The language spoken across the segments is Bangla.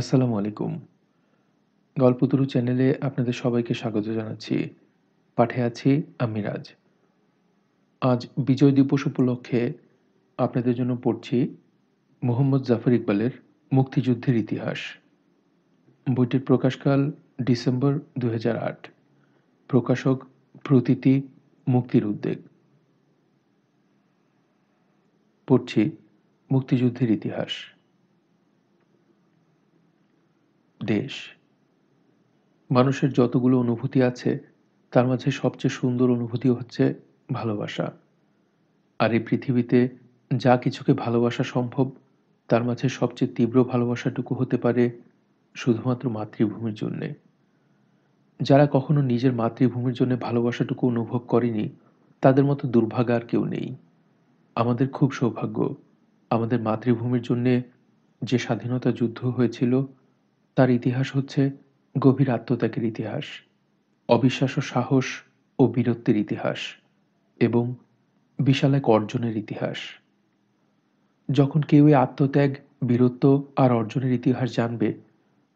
আসসালামু আলাইকুম গল্পতরু চ্যানেলে আপনাদের সবাইকে স্বাগত জানাচ্ছি পাঠে আছি আমিরাজ আজ বিজয় দিবস উপলক্ষে আপনাদের জন্য পড়ছি মোহাম্মদ জাফর ইকবালের মুক্তিযুদ্ধের ইতিহাস বইটির প্রকাশকাল ডিসেম্বর দু প্রকাশক প্রতীতি মুক্তির উদ্বেগ পড়ছি মুক্তিযুদ্ধের ইতিহাস দেশ মানুষের যতগুলো অনুভূতি আছে তার মাঝে সবচেয়ে সুন্দর অনুভূতি হচ্ছে ভালোবাসা আর এই পৃথিবীতে যা কিছুকে ভালোবাসা সম্ভব তার মাঝে সবচেয়ে তীব্র ভালোবাসাটুকু হতে পারে শুধুমাত্র মাতৃভূমির জন্যে যারা কখনো নিজের মাতৃভূমির জন্য ভালোবাসাটুকু অনুভব করেনি তাদের মতো দুর্ভাগ আর কেউ নেই আমাদের খুব সৌভাগ্য আমাদের মাতৃভূমির জন্যে যে স্বাধীনতা যুদ্ধ হয়েছিল তার ইতিহাস হচ্ছে গভীর আত্মত্যাগের ইতিহাস অবিশ্বাস্য সাহস ও বীরত্বের ইতিহাস এবং বিশাল এক অর্জনের ইতিহাস যখন কেউ এই আত্মত্যাগ বীরত্ব আর অর্জনের ইতিহাস জানবে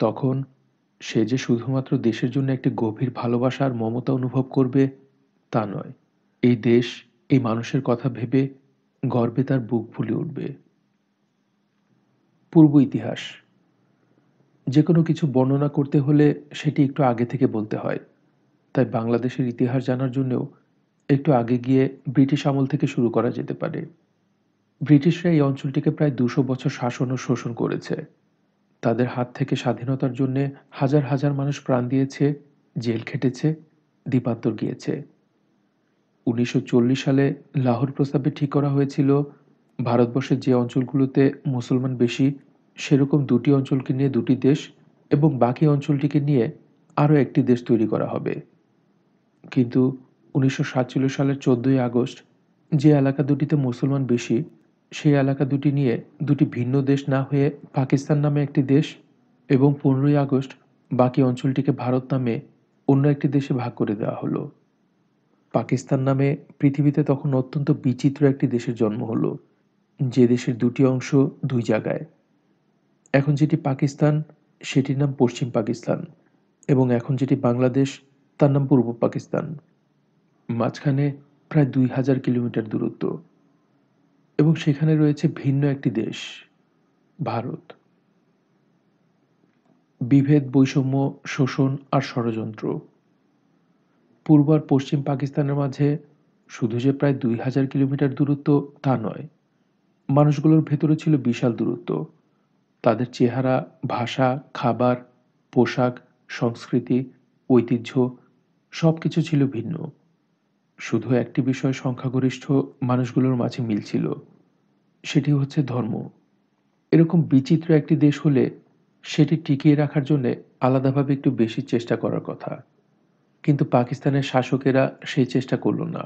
তখন সে যে শুধুমাত্র দেশের জন্য একটি গভীর ভালোবাসা আর মমতা অনুভব করবে তা নয় এই দেশ এই মানুষের কথা ভেবে গর্বে তার বুক ফুলে উঠবে পূর্ব ইতিহাস যে কোনো কিছু বর্ণনা করতে হলে সেটি একটু আগে থেকে বলতে হয় তাই বাংলাদেশের ইতিহাস জানার জন্যেও একটু আগে গিয়ে ব্রিটিশ আমল থেকে শুরু করা যেতে পারে ব্রিটিশরা এই অঞ্চলটিকে প্রায় দুশো বছর শাসন ও শোষণ করেছে তাদের হাত থেকে স্বাধীনতার জন্যে হাজার হাজার মানুষ প্রাণ দিয়েছে জেল খেটেছে দ্বীপান্তর গিয়েছে উনিশশো সালে লাহোর প্রস্তাবে ঠিক করা হয়েছিল ভারতবর্ষের যে অঞ্চলগুলোতে মুসলমান বেশি সেরকম দুটি অঞ্চলকে নিয়ে দুটি দেশ এবং বাকি অঞ্চলটিকে নিয়ে আরও একটি দেশ তৈরি করা হবে কিন্তু উনিশশো সাতচল্লিশ সালের চোদ্দোই আগস্ট যে এলাকা দুটিতে মুসলমান বেশি সেই এলাকা দুটি নিয়ে দুটি ভিন্ন দেশ না হয়ে পাকিস্তান নামে একটি দেশ এবং পনেরোই আগস্ট বাকি অঞ্চলটিকে ভারত নামে অন্য একটি দেশে ভাগ করে দেওয়া হলো পাকিস্তান নামে পৃথিবীতে তখন অত্যন্ত বিচিত্র একটি দেশের জন্ম হলো যে দেশের দুটি অংশ দুই জায়গায় এখন যেটি পাকিস্তান সেটির নাম পশ্চিম পাকিস্তান এবং এখন যেটি বাংলাদেশ তার নাম পূর্ব পাকিস্তান মাঝখানে প্রায় দুই হাজার কিলোমিটার দূরত্ব এবং সেখানে রয়েছে ভিন্ন একটি দেশ ভারত বিভেদ বৈষম্য শোষণ আর ষড়যন্ত্র পূর্ব আর পশ্চিম পাকিস্তানের মাঝে শুধু যে প্রায় দুই হাজার কিলোমিটার দূরত্ব তা নয় মানুষগুলোর ভেতরে ছিল বিশাল দূরত্ব তাদের চেহারা ভাষা খাবার পোশাক সংস্কৃতি ঐতিহ্য সব কিছু ছিল ভিন্ন শুধু একটি বিষয় সংখ্যাগরিষ্ঠ মানুষগুলোর মাঝে মিল ছিল সেটি হচ্ছে ধর্ম এরকম বিচিত্র একটি দেশ হলে সেটি টিকিয়ে রাখার জন্যে আলাদাভাবে একটু বেশি চেষ্টা করার কথা কিন্তু পাকিস্তানের শাসকেরা সেই চেষ্টা করল না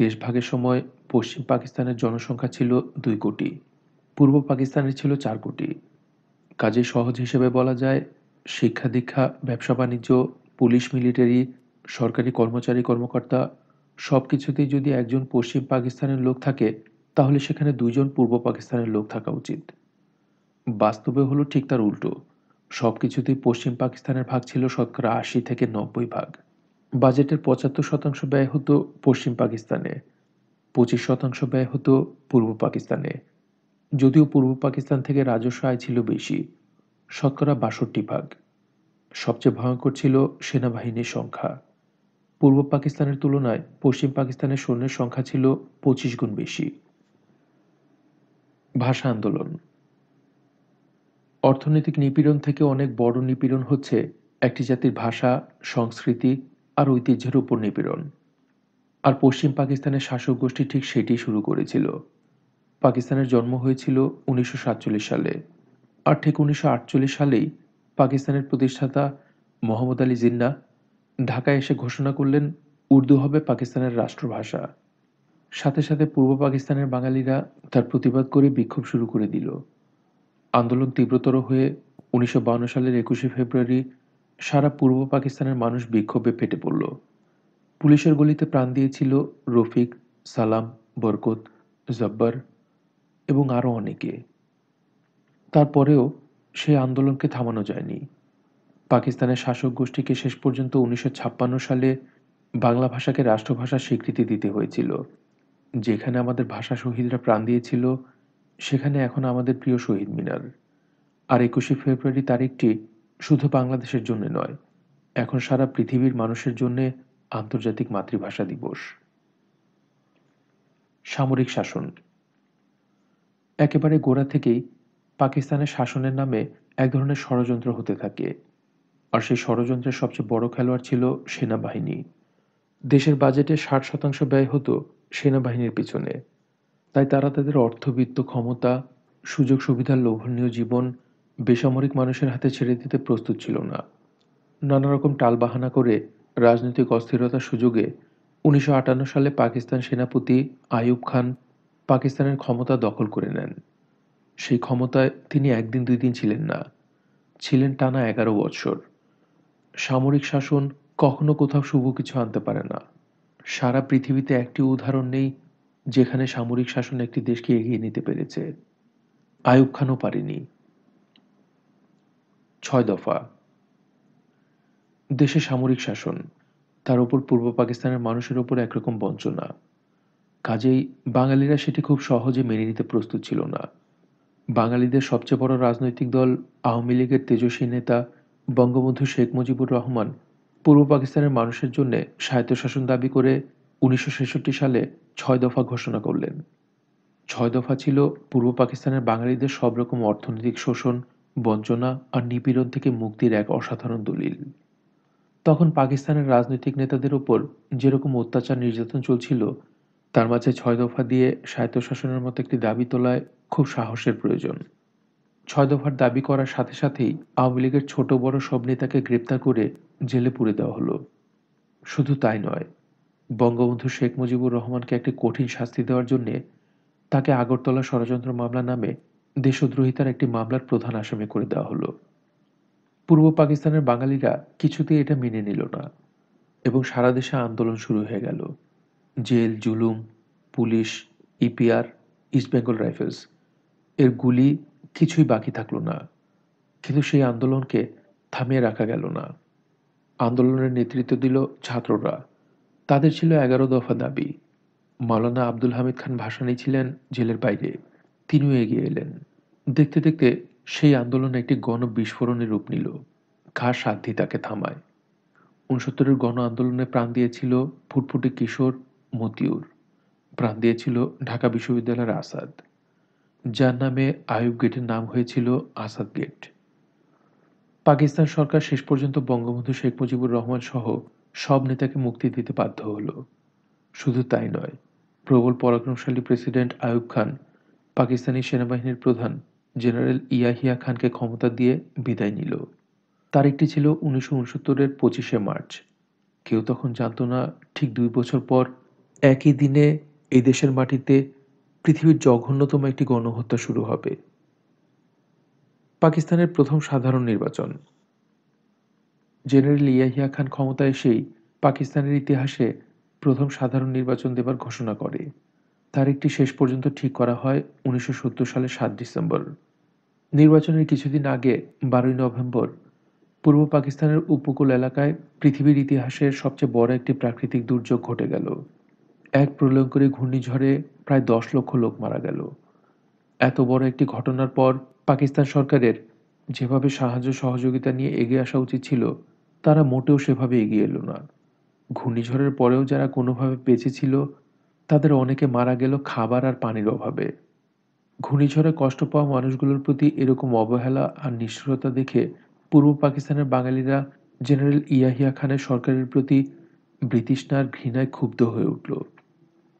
দেশভাগের সময় পশ্চিম পাকিস্তানের জনসংখ্যা ছিল দুই কোটি পূর্ব পাকিস্তানের ছিল চার কোটি কাজে সহজ হিসেবে বলা যায় শিক্ষা দীক্ষা ব্যবসা বাণিজ্য পুলিশ মিলিটারি সরকারি কর্মচারী কর্মকর্তা সব কিছুতেই যদি একজন পশ্চিম পাকিস্তানের লোক থাকে তাহলে সেখানে দুজন পূর্ব পাকিস্তানের লোক থাকা উচিত বাস্তবে হলো ঠিক তার উল্টো সব কিছুতেই পশ্চিম পাকিস্তানের ভাগ ছিল শতকরা আশি থেকে নব্বই ভাগ বাজেটের পঁচাত্তর শতাংশ ব্যয় হতো পশ্চিম পাকিস্তানে পঁচিশ শতাংশ ব্যয় হতো পূর্ব পাকিস্তানে যদিও পূর্ব পাকিস্তান থেকে রাজস্ব আয় ছিল বেশি শতকরা বাষট্টি ভাগ সবচেয়ে ভয়ঙ্কর ছিল সেনাবাহিনীর সংখ্যা পূর্ব পাকিস্তানের তুলনায় পশ্চিম পাকিস্তানের সৈন্যের সংখ্যা ছিল পঁচিশ গুণ বেশি ভাষা আন্দোলন অর্থনৈতিক নিপীড়ন থেকে অনেক বড় নিপীড়ন হচ্ছে একটি জাতির ভাষা সংস্কৃতি আর ঐতিহ্যের উপর নিপীড়ন আর পশ্চিম পাকিস্তানের শাসক গোষ্ঠী ঠিক সেটি শুরু করেছিল পাকিস্তানের জন্ম হয়েছিল উনিশশো সালে আর ঠিক উনিশশো সালেই পাকিস্তানের প্রতিষ্ঠাতা মোহাম্মদ আলী জিন্না ঢাকায় এসে ঘোষণা করলেন উর্দু হবে পাকিস্তানের রাষ্ট্রভাষা সাথে সাথে পূর্ব পাকিস্তানের বাঙালিরা তার প্রতিবাদ করে বিক্ষোভ শুরু করে দিল আন্দোলন তীব্রতর হয়ে উনিশশো সালের একুশে ফেব্রুয়ারি সারা পূর্ব পাকিস্তানের মানুষ বিক্ষোভে ফেটে পড়ল পুলিশের গলিতে প্রাণ দিয়েছিল রফিক সালাম বরকত জব্বার এবং আরও অনেকে তারপরেও সেই আন্দোলনকে থামানো যায়নি পাকিস্তানের শাসক গোষ্ঠীকে শেষ পর্যন্ত উনিশশো সালে বাংলা ভাষাকে রাষ্ট্রভাষার স্বীকৃতি দিতে হয়েছিল যেখানে আমাদের ভাষা শহীদরা প্রাণ দিয়েছিল সেখানে এখন আমাদের প্রিয় শহীদ মিনার আর একুশে ফেব্রুয়ারি তারিখটি শুধু বাংলাদেশের জন্য নয় এখন সারা পৃথিবীর মানুষের জন্য আন্তর্জাতিক মাতৃভাষা দিবস সামরিক শাসন একেবারে গোড়া থেকেই পাকিস্তানের শাসনের নামে এক ধরনের ষড়যন্ত্র হতে থাকে আর সেই ষড়যন্ত্রের সবচেয়ে বড় খেলোয়াড় ছিল সেনাবাহিনী দেশের বাজেটে ষাট শতাংশ ব্যয় হতো সেনাবাহিনীর পিছনে তাই তারা তাদের অর্থবিত্ত ক্ষমতা সুযোগ সুবিধার লোভনীয় জীবন বেসামরিক মানুষের হাতে ছেড়ে দিতে প্রস্তুত ছিল না নানা রকম টালবাহানা করে রাজনৈতিক অস্থিরতার সুযোগে উনিশশো সালে পাকিস্তান সেনাপতি আইয়ুব খান পাকিস্তানের ক্ষমতা দখল করে নেন সেই ক্ষমতায় তিনি একদিন দুই দিন ছিলেন না ছিলেন টানা এগারো বছর সামরিক শাসন কখনো কোথাও শুভ কিছু আনতে পারে না সারা পৃথিবীতে একটি উদাহরণ নেই যেখানে সামরিক শাসন একটি দেশকে এগিয়ে নিতে পেরেছে আয়ুব খানও পারেনি ছয় দফা দেশে সামরিক শাসন তার উপর পূর্ব পাকিস্তানের মানুষের উপর একরকম বঞ্চনা কাজেই বাঙালিরা সেটি খুব সহজে মেনে নিতে প্রস্তুত ছিল না বাঙালিদের সবচেয়ে বড় রাজনৈতিক দল আওয়ামী লীগের তেজস্বী নেতা বঙ্গবন্ধু শেখ মুজিবুর রহমান পূর্ব পাকিস্তানের মানুষের জন্য স্বায়ত্তশাসন দাবি করে উনিশশো সালে ছয় দফা ঘোষণা করলেন ছয় দফা ছিল পূর্ব পাকিস্তানের বাঙালিদের সব রকম অর্থনৈতিক শোষণ বঞ্চনা আর নিপীড়ন থেকে মুক্তির এক অসাধারণ দলিল তখন পাকিস্তানের রাজনৈতিক নেতাদের ওপর যেরকম অত্যাচার নির্যাতন চলছিল তার মাঝে ছয় দফা দিয়ে স্বায়ত্তশাসনের মতো একটি দাবি তোলায় খুব সাহসের প্রয়োজন ছয় দফার দাবি করার সাথে সাথেই আওয়ামী লীগের ছোট বড় সব নেতাকে গ্রেপ্তার করে জেলে পুরে দেওয়া হলো শুধু তাই নয় বঙ্গবন্ধু শেখ মুজিবুর রহমানকে একটি কঠিন শাস্তি দেওয়ার জন্যে তাকে আগরতলা ষড়যন্ত্র মামলা নামে দেশদ্রোহিতার একটি মামলার প্রধান আসামি করে দেওয়া হলো পূর্ব পাকিস্তানের বাঙালিরা কিছুতেই এটা মেনে নিল না এবং সারা দেশে আন্দোলন শুরু হয়ে গেল জেল জুলুম পুলিশ ইপিআর ইস্টবেঙ্গল রাইফেলস এর গুলি কিছুই বাকি থাকলো না কিন্তু সেই আন্দোলনকে থামিয়ে রাখা গেল না আন্দোলনের নেতৃত্ব দিল ছাত্ররা তাদের ছিল এগারো দফা দাবি মাওলানা আব্দুল হামিদ খান ভাসানি ছিলেন জেলের বাইরে তিনিও এগিয়ে এলেন দেখতে দেখতে সেই আন্দোলন একটি গণ বিস্ফোরণের রূপ নিল খা সাধ্যি তাকে থামায় উনসত্তরের গণ আন্দোলনে প্রাণ দিয়েছিল ফুটফুটি কিশোর মতিউর প্রাণ দিয়েছিল ঢাকা বিশ্ববিদ্যালয়ের আসাদ যার নামে আয়ুব গেটের নাম হয়েছিল আসাদ গেট পাকিস্তান সরকার শেষ পর্যন্ত বঙ্গবন্ধু শেখ মুজিবুর রহমান সহ সব নেতাকে মুক্তি দিতে বাধ্য হলো শুধু তাই নয় প্রবল পরাক্রমশালী প্রেসিডেন্ট আয়ুব খান পাকিস্তানি সেনাবাহিনীর প্রধান জেনারেল ইয়াহিয়া খানকে ক্ষমতা দিয়ে বিদায় নিল তারিখটি ছিল উনিশশো উনসত্তরের পঁচিশে মার্চ কেউ তখন জানত না ঠিক দুই বছর পর একই দিনে এই দেশের মাটিতে পৃথিবীর জঘন্যতম একটি গণহত্যা শুরু হবে পাকিস্তানের প্রথম সাধারণ নির্বাচন জেনারেল ইয়াহিয়া খান ক্ষমতায় এসেই পাকিস্তানের ইতিহাসে প্রথম সাধারণ নির্বাচন দেবার ঘোষণা করে তার একটি শেষ পর্যন্ত ঠিক করা হয় উনিশশো সালের সাত ডিসেম্বর নির্বাচনের কিছুদিন আগে বারোই নভেম্বর পূর্ব পাকিস্তানের উপকূল এলাকায় পৃথিবীর ইতিহাসের সবচেয়ে বড় একটি প্রাকৃতিক দুর্যোগ ঘটে গেল এক প্রলয়ঙ্করী ঘূর্ণিঝড়ে প্রায় দশ লক্ষ লোক মারা গেল এত বড় একটি ঘটনার পর পাকিস্তান সরকারের যেভাবে সাহায্য সহযোগিতা নিয়ে এগিয়ে আসা উচিত ছিল তারা মোটেও সেভাবে এগিয়ে এলো না ঘূর্ণিঝড়ের পরেও যারা কোনোভাবে বেঁচে ছিল তাদের অনেকে মারা গেল খাবার আর পানির অভাবে ঘূর্ণিঝড়ে কষ্ট পাওয়া মানুষগুলোর প্রতি এরকম অবহেলা আর নিষ্ঠুরতা দেখে পূর্ব পাকিস্তানের বাঙালিরা জেনারেল ইয়াহিয়া খানের সরকারের প্রতি ব্রিটিশনার ঘৃণায় ক্ষুব্ধ হয়ে উঠল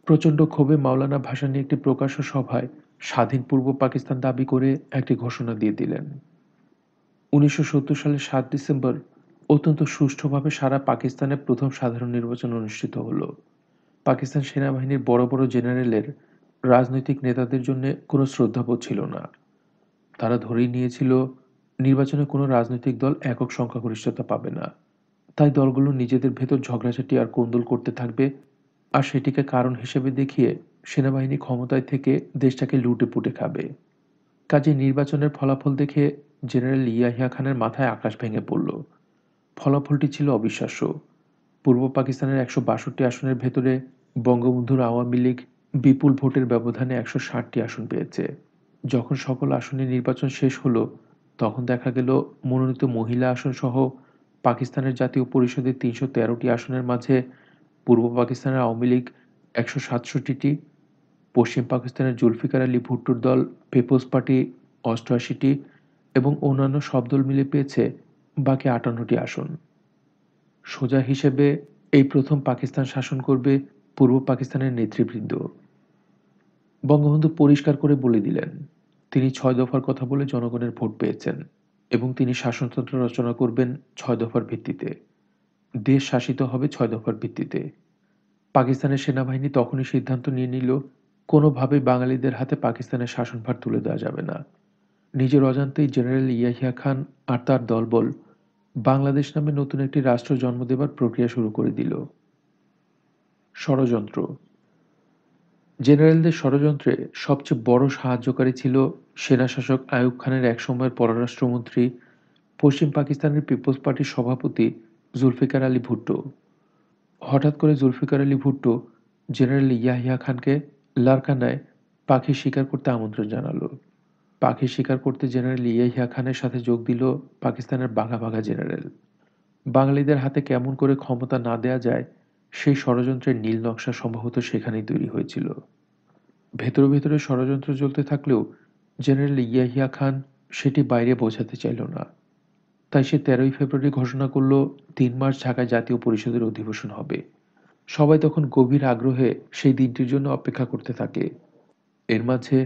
প্রচণ্ড ক্ষোভে মাওলানা নিয়ে একটি প্রকাশ্য সভায় স্বাধীন পূর্ব পাকিস্তান দাবি করে একটি ঘোষণা দিয়ে দিলেন উনিশশো সালের সাত ডিসেম্বর অত্যন্ত সুষ্ঠুভাবে সারা পাকিস্তানে প্রথম সাধারণ নির্বাচন অনুষ্ঠিত হলো পাকিস্তান সেনাবাহিনীর বড় বড় জেনারেলের রাজনৈতিক নেতাদের জন্য কোনো শ্রদ্ধাবোধ ছিল না তারা ধরেই নিয়েছিল নির্বাচনে কোনো রাজনৈতিক দল একক সংখ্যাগরিষ্ঠতা পাবে না তাই দলগুলো নিজেদের ভেতর ঝগড়াঝাটি আর কন্দল করতে থাকবে আর সেটিকে কারণ হিসেবে দেখিয়ে সেনাবাহিনী ক্ষমতায় থেকে দেশটাকে লুটে পুটে খাবে কাজে নির্বাচনের ফলাফল দেখে জেনারেল ইয়াহিয়া খানের মাথায় আকাশ ভেঙে পড়ল ফলাফলটি ছিল অবিশ্বাস্য পূর্ব পাকিস্তানের একশো বাষট্টি আসনের ভেতরে বঙ্গবন্ধুর আওয়ামী লীগ বিপুল ভোটের ব্যবধানে একশো ষাটটি আসন পেয়েছে যখন সকল আসনে নির্বাচন শেষ হলো তখন দেখা গেল মনোনীত মহিলা আসন সহ পাকিস্তানের জাতীয় পরিষদের তিনশো তেরোটি আসনের মাঝে পূর্ব পাকিস্তানের আওয়ামী লীগ একশো সাতষট্টিটি পশ্চিম পাকিস্তানের জুলফিকার আলী ভুট্টোর দল পিপলস পার্টি অষ্টআশিটি এবং অন্যান্য সব দল মিলে পেয়েছে বাকি আটান্নটি আসন সোজা হিসেবে এই প্রথম পাকিস্তান শাসন করবে পূর্ব পাকিস্তানের নেতৃবৃন্দ বঙ্গবন্ধু পরিষ্কার করে বলে দিলেন তিনি ছয় দফার কথা বলে জনগণের ভোট পেয়েছেন এবং তিনি শাসনতন্ত্র রচনা করবেন ছয় দফার ভিত্তিতে দেশ শাসিত হবে ছয় দফার ভিত্তিতে পাকিস্তানের সেনাবাহিনী তখনই সিদ্ধান্ত নিয়ে নিল কোনোভাবেই বাঙালিদের হাতে পাকিস্তানের শাসনভার তুলে দেওয়া যাবে না নিজের অজান্তেই জেনারেল ইয়াহিয়া খান আর তার দলবল বাংলাদেশ নামে নতুন একটি রাষ্ট্র জন্ম দেবার প্রক্রিয়া শুরু করে দিল ষড়যন্ত্র জেনারেলদের ষড়যন্ত্রে সবচেয়ে বড় সাহায্যকারী ছিল সেনাশাসক আয়ুব খানের একসময়ের পররাষ্ট্রমন্ত্রী পশ্চিম পাকিস্তানের পিপলস পার্টির সভাপতি জুলফিকার আলী ভুট্টো হঠাৎ করে জুলফিকার আলী ভুট্টো জেনারেল ইয়াহিয়া খানকে লারকানায় পাখি শিকার করতে আমন্ত্রণ জানালো পাখি শিকার করতে জেনারেল ইয়াহিয়া খানের সাথে যোগ দিল পাকিস্তানের বাঘা বাঘা জেনারেল বাঙালিদের হাতে কেমন করে ক্ষমতা না দেয়া যায় সেই ষড়যন্ত্রের নীল নকশা সম্ভবত সেখানেই তৈরি হয়েছিল ভেতরে ভেতরে ষড়যন্ত্র চলতে থাকলেও জেনারেল ইয়াহিয়া খান সেটি বাইরে বোঝাতে চাইল না তাই সে তেরোই ফেব্রুয়ারি ঘোষণা করল তিন মার্চ ঢাকায় জাতীয় পরিষদের অধিবেশন হবে সবাই তখন গভীর আগ্রহে সেই দিনটির জন্য অপেক্ষা করতে থাকে এর মাঝে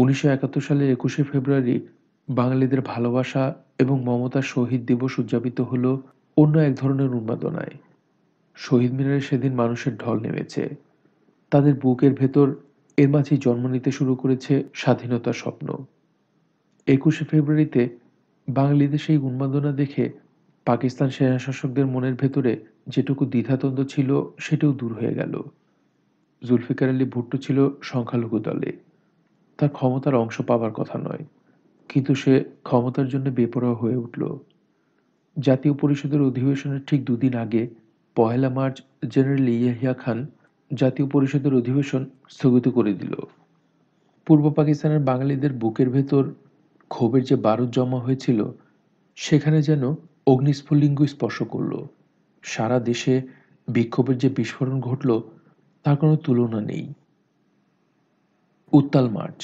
উনিশশো একাত্তর সালের একুশে ফেব্রুয়ারি বাঙালিদের ভালোবাসা এবং মমতার শহীদ দিবস উদযাপিত হল অন্য এক ধরনের উন্মাদনায় শহীদ মিনারে সেদিন মানুষের ঢল নেমেছে তাদের বুকের ভেতর এর মাঝেই জন্ম নিতে শুরু করেছে স্বাধীনতার স্বপ্ন একুশে ফেব্রুয়ারিতে বাঙালিদের সেই উন্মাদনা দেখে পাকিস্তান সেনাশাসকদের মনের ভেতরে যেটুকু দ্বিধাদ্বন্দ্ব ছিল সেটাও দূর হয়ে গেল জুলফিকার আলী ভুট্টো ছিল সংখ্যালঘু দলে তার ক্ষমতার অংশ পাবার কথা নয় কিন্তু সে ক্ষমতার জন্য বেপরোয়া হয়ে উঠল জাতীয় পরিষদের অধিবেশনের ঠিক দুদিন আগে পহেলা মার্চ জেনারেল ইয়াহিয়া খান জাতীয় পরিষদের অধিবেশন স্থগিত করে দিল পূর্ব পাকিস্তানের বাঙালিদের বুকের ভেতর ক্ষোভের যে বারুদ জমা হয়েছিল সেখানে যেন অগ্নিস্ফুলিঙ্গ স্পর্শ করল সারা দেশে বিক্ষোভের যে বিস্ফোরণ ঘটল তার কোনো তুলনা নেই উত্তাল মার্চ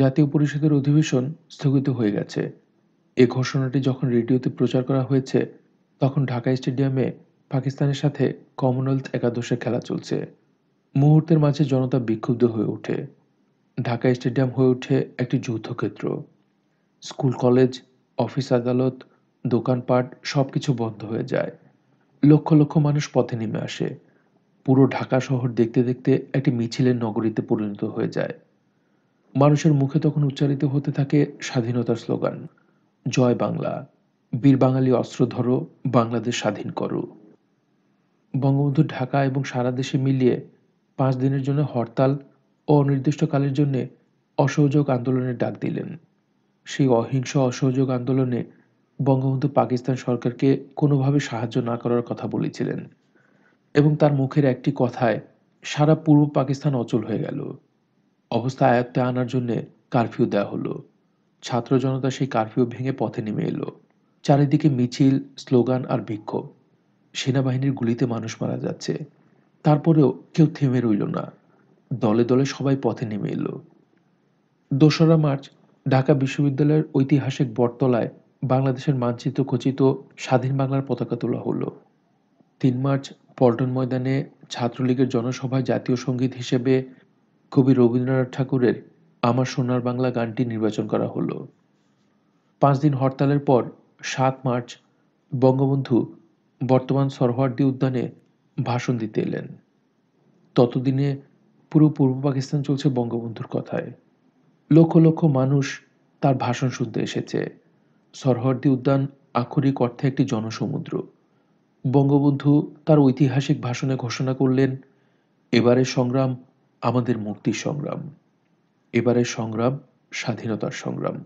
জাতীয় পরিষদের অধিবেশন স্থগিত হয়ে গেছে এ ঘোষণাটি যখন রেডিওতে প্রচার করা হয়েছে তখন ঢাকা স্টেডিয়ামে পাকিস্তানের সাথে কমনওয়েলথ একাদশের খেলা চলছে মুহূর্তের মাঝে জনতা বিক্ষুব্ধ হয়ে ওঠে ঢাকা স্টেডিয়াম হয়ে ওঠে একটি যুদ্ধক্ষেত্র স্কুল কলেজ অফিস আদালত দোকানপাট সব কিছু বন্ধ হয়ে যায় লক্ষ লক্ষ মানুষ পথে নেমে আসে পুরো ঢাকা শহর দেখতে দেখতে একটি মিছিলের নগরীতে পরিণত হয়ে যায় মানুষের মুখে তখন উচ্চারিত হতে থাকে স্বাধীনতার স্লোগান জয় বাংলা বীর বাঙালি অস্ত্র ধরো বাংলাদেশ স্বাধীন করো বঙ্গবন্ধু ঢাকা এবং সারা দেশে মিলিয়ে পাঁচ দিনের জন্য হরতাল অনির্দিষ্টকালের জন্য অসহযোগ আন্দোলনের ডাক দিলেন সেই অহিংস অসহযোগ আন্দোলনে বঙ্গবন্ধু পাকিস্তান সরকারকে কোনোভাবে সাহায্য না করার কথা বলেছিলেন এবং তার মুখের একটি কথায় সারা পূর্ব পাকিস্তান অচল হয়ে গেল অবস্থা আয়ত্তে আনার জন্যে কারফিউ দেওয়া হলো ছাত্র জনতা সেই কারফিউ ভেঙে পথে নেমে এলো চারিদিকে মিছিল স্লোগান আর বিক্ষোভ সেনাবাহিনীর গুলিতে মানুষ মারা যাচ্ছে তারপরেও কেউ থেমে রইল না দলে দলে সবাই পথে নেমে এলো দোসরা মার্চ ঢাকা বিশ্ববিদ্যালয়ের ঐতিহাসিক বটতলায় বাংলাদেশের মানচিত্র খচিত স্বাধীন বাংলার পতাকা তোলা হলো তিন মার্চ পল্টন ময়দানে ছাত্রলীগের জনসভায় জাতীয় সঙ্গীত হিসেবে কবি রবীন্দ্রনাথ ঠাকুরের আমার সোনার বাংলা গানটি নির্বাচন করা হলো পাঁচ দিন হরতালের পর সাত মার্চ বঙ্গবন্ধু বর্তমান সরহর্দি উদ্যানে ভাষণ দিতে এলেন ততদিনে পুরো পূর্ব পাকিস্তান চলছে বঙ্গবন্ধুর কথায় লক্ষ লক্ষ মানুষ তার ভাষণ শুনতে এসেছে সরহর্দি উদ্যান আক্ষরিক অর্থে একটি জনসমুদ্র বঙ্গবন্ধু তার ঐতিহাসিক ভাষণে ঘোষণা করলেন এবারের সংগ্রাম আমাদের মুক্তির সংগ্রাম এবারের সংগ্রাম স্বাধীনতার সংগ্রাম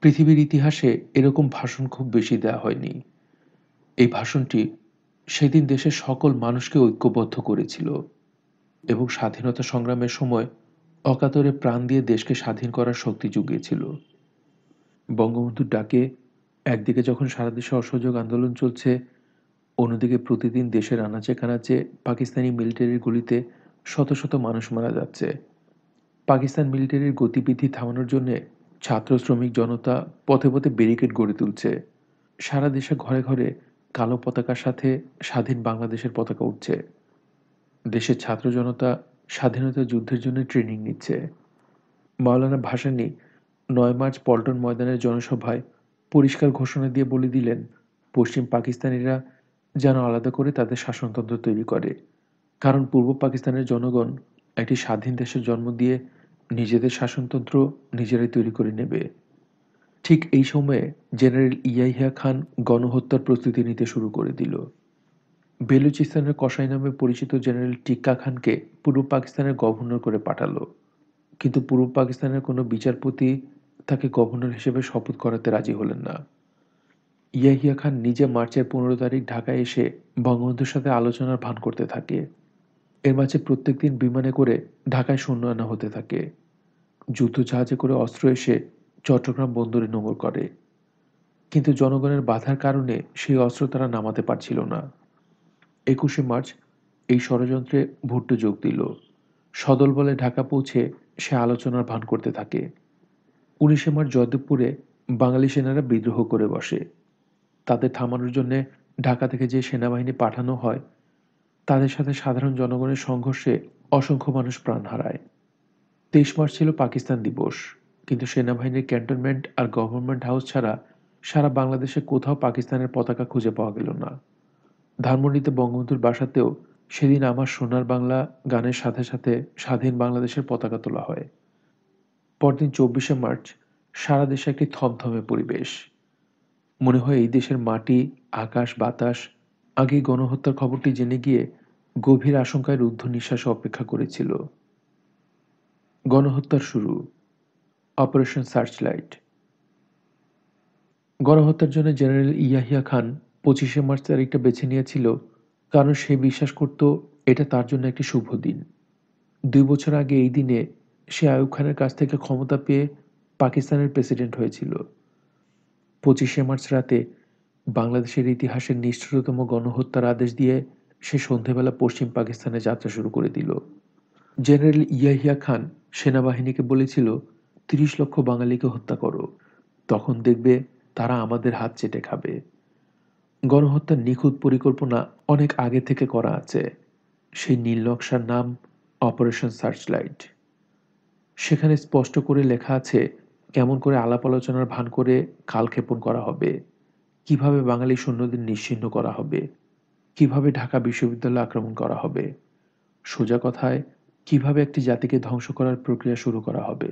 পৃথিবীর ইতিহাসে এরকম ভাষণ খুব বেশি দেয়া হয়নি এই ভাষণটি সেদিন দেশের সকল মানুষকে ঐক্যবদ্ধ করেছিল এবং স্বাধীনতা সংগ্রামের সময় অকাতরে প্রাণ দিয়ে দেশকে স্বাধীন করার শক্তি জুগিয়েছিল বঙ্গবন্ধুর ডাকে একদিকে যখন সারা দেশে অসহযোগ আন্দোলন চলছে অন্যদিকে প্রতিদিন দেশের আনাচে কানাচে পাকিস্তানি মিলিটারির গুলিতে শত শত মানুষ মারা যাচ্ছে পাকিস্তান মিলিটারির গতিবিধি থামানোর জন্য ছাত্র শ্রমিক জনতা পথে পথে ব্যারিকেড গড়ে তুলছে সারা দেশে ঘরে ঘরে কালো পতাকার সাথে স্বাধীন বাংলাদেশের পতাকা উঠছে দেশের ছাত্র জনতা স্বাধীনতা যুদ্ধের জন্য ট্রেনিং নিচ্ছে মাওলানা ভাসানী নয় মার্চ পল্টন ময়দানের জনসভায় পরিষ্কার ঘোষণা দিয়ে বলে দিলেন পশ্চিম পাকিস্তানিরা যেন আলাদা করে তাদের শাসনতন্ত্র তৈরি করে কারণ পূর্ব পাকিস্তানের জনগণ একটি স্বাধীন দেশের জন্ম দিয়ে নিজেদের শাসনতন্ত্র নিজেরাই তৈরি করে নেবে ঠিক এই সময়ে জেনারেল ইয়াহিয়া খান গণহত্যার প্রস্তুতি নিতে শুরু করে দিল বেলুচিস্তানের কসাই নামে পরিচিত জেনারেল টিক্কা খানকে পূর্ব পাকিস্তানের গভর্নর করে পাঠালো কিন্তু পূর্ব পাকিস্তানের কোনো বিচারপতি তাকে গভর্নর হিসেবে শপথ করাতে রাজি হলেন না ইয়াহিয়া খান নিজে মার্চের পনেরো তারিখ ঢাকায় এসে বঙ্গবন্ধুর সাথে আলোচনার ভান করতে থাকে এর মাঝে প্রত্যেক দিন বিমানে করে ঢাকায় সৈন্য আনা হতে থাকে যুদ্ধজাহাজে করে অস্ত্র এসে চট্টগ্রাম বন্দরে নোঙর করে কিন্তু জনগণের বাধার কারণে সেই অস্ত্র তারা নামাতে পারছিল না একুশে মার্চ এই ষড়যন্ত্রে ভুট্টো যোগ দিল সদল বলে ঢাকা পৌঁছে সে আলোচনার ভান করতে থাকে উনিশে মার্চ জয়দেবপুরে বাঙালি সেনারা বিদ্রোহ করে বসে তাদের থামানোর জন্যে ঢাকা থেকে যে সেনাবাহিনী পাঠানো হয় তাদের সাথে সাধারণ জনগণের সংঘর্ষে অসংখ্য মানুষ প্রাণ হারায় তেইশ মার্চ ছিল পাকিস্তান দিবস কিন্তু সেনাবাহিনীর ক্যান্টনমেন্ট আর গভর্নমেন্ট হাউস ছাড়া সারা বাংলাদেশে কোথাও পাকিস্তানের পতাকা খুঁজে পাওয়া গেল না ধানমন্ডিতে বঙ্গবন্ধুর বাসাতেও সেদিন আমার সোনার বাংলা গানের সাথে সাথে স্বাধীন বাংলাদেশের পতাকা তোলা হয় পরদিন চব্বিশে মার্চ সারা দেশে একটি থমথমে পরিবেশ মনে হয় এই দেশের মাটি আকাশ বাতাস আগে গণহত্যার খবরটি জেনে গিয়ে গভীর আশঙ্কায় রুদ্ধ নিঃশ্বাস অপেক্ষা করেছিল গণহত্যার শুরু অপারেশন সার্চলাইট গণহত্যার জন্য জেনারেল ইয়াহিয়া খান পঁচিশে মার্চ তারিখটা বেছে নিয়েছিল কারণ সে বিশ্বাস করত এটা তার জন্য একটি শুভ দিন দুই বছর আগে এই দিনে সে আয়ুব খানের কাছ থেকে ক্ষমতা পেয়ে পাকিস্তানের প্রেসিডেন্ট হয়েছিল পঁচিশে মার্চ রাতে বাংলাদেশের ইতিহাসের নিষ্ঠুরতম গণহত্যার আদেশ দিয়ে সে সন্ধেবেলা পশ্চিম পাকিস্তানে যাত্রা শুরু করে দিল জেনারেল ইয়াহিয়া খান সেনাবাহিনীকে বলেছিল তিরিশ লক্ষ বাঙালিকে হত্যা করো তখন দেখবে তারা আমাদের হাত চেটে খাবে গণহত্যার নিখুঁত পরিকল্পনা অনেক আগে থেকে করা আছে সেই নকশার নাম অপারেশন সার্চলাইট সেখানে স্পষ্ট করে লেখা আছে কেমন করে আলাপ আলোচনার ভান করে কালক্ষেপণ করা হবে কিভাবে বাঙালি সৈন্যদের নিশ্চিহ্ন করা হবে কিভাবে ঢাকা বিশ্ববিদ্যালয় আক্রমণ করা হবে সোজা কথায় কিভাবে একটি জাতিকে ধ্বংস করার প্রক্রিয়া শুরু করা হবে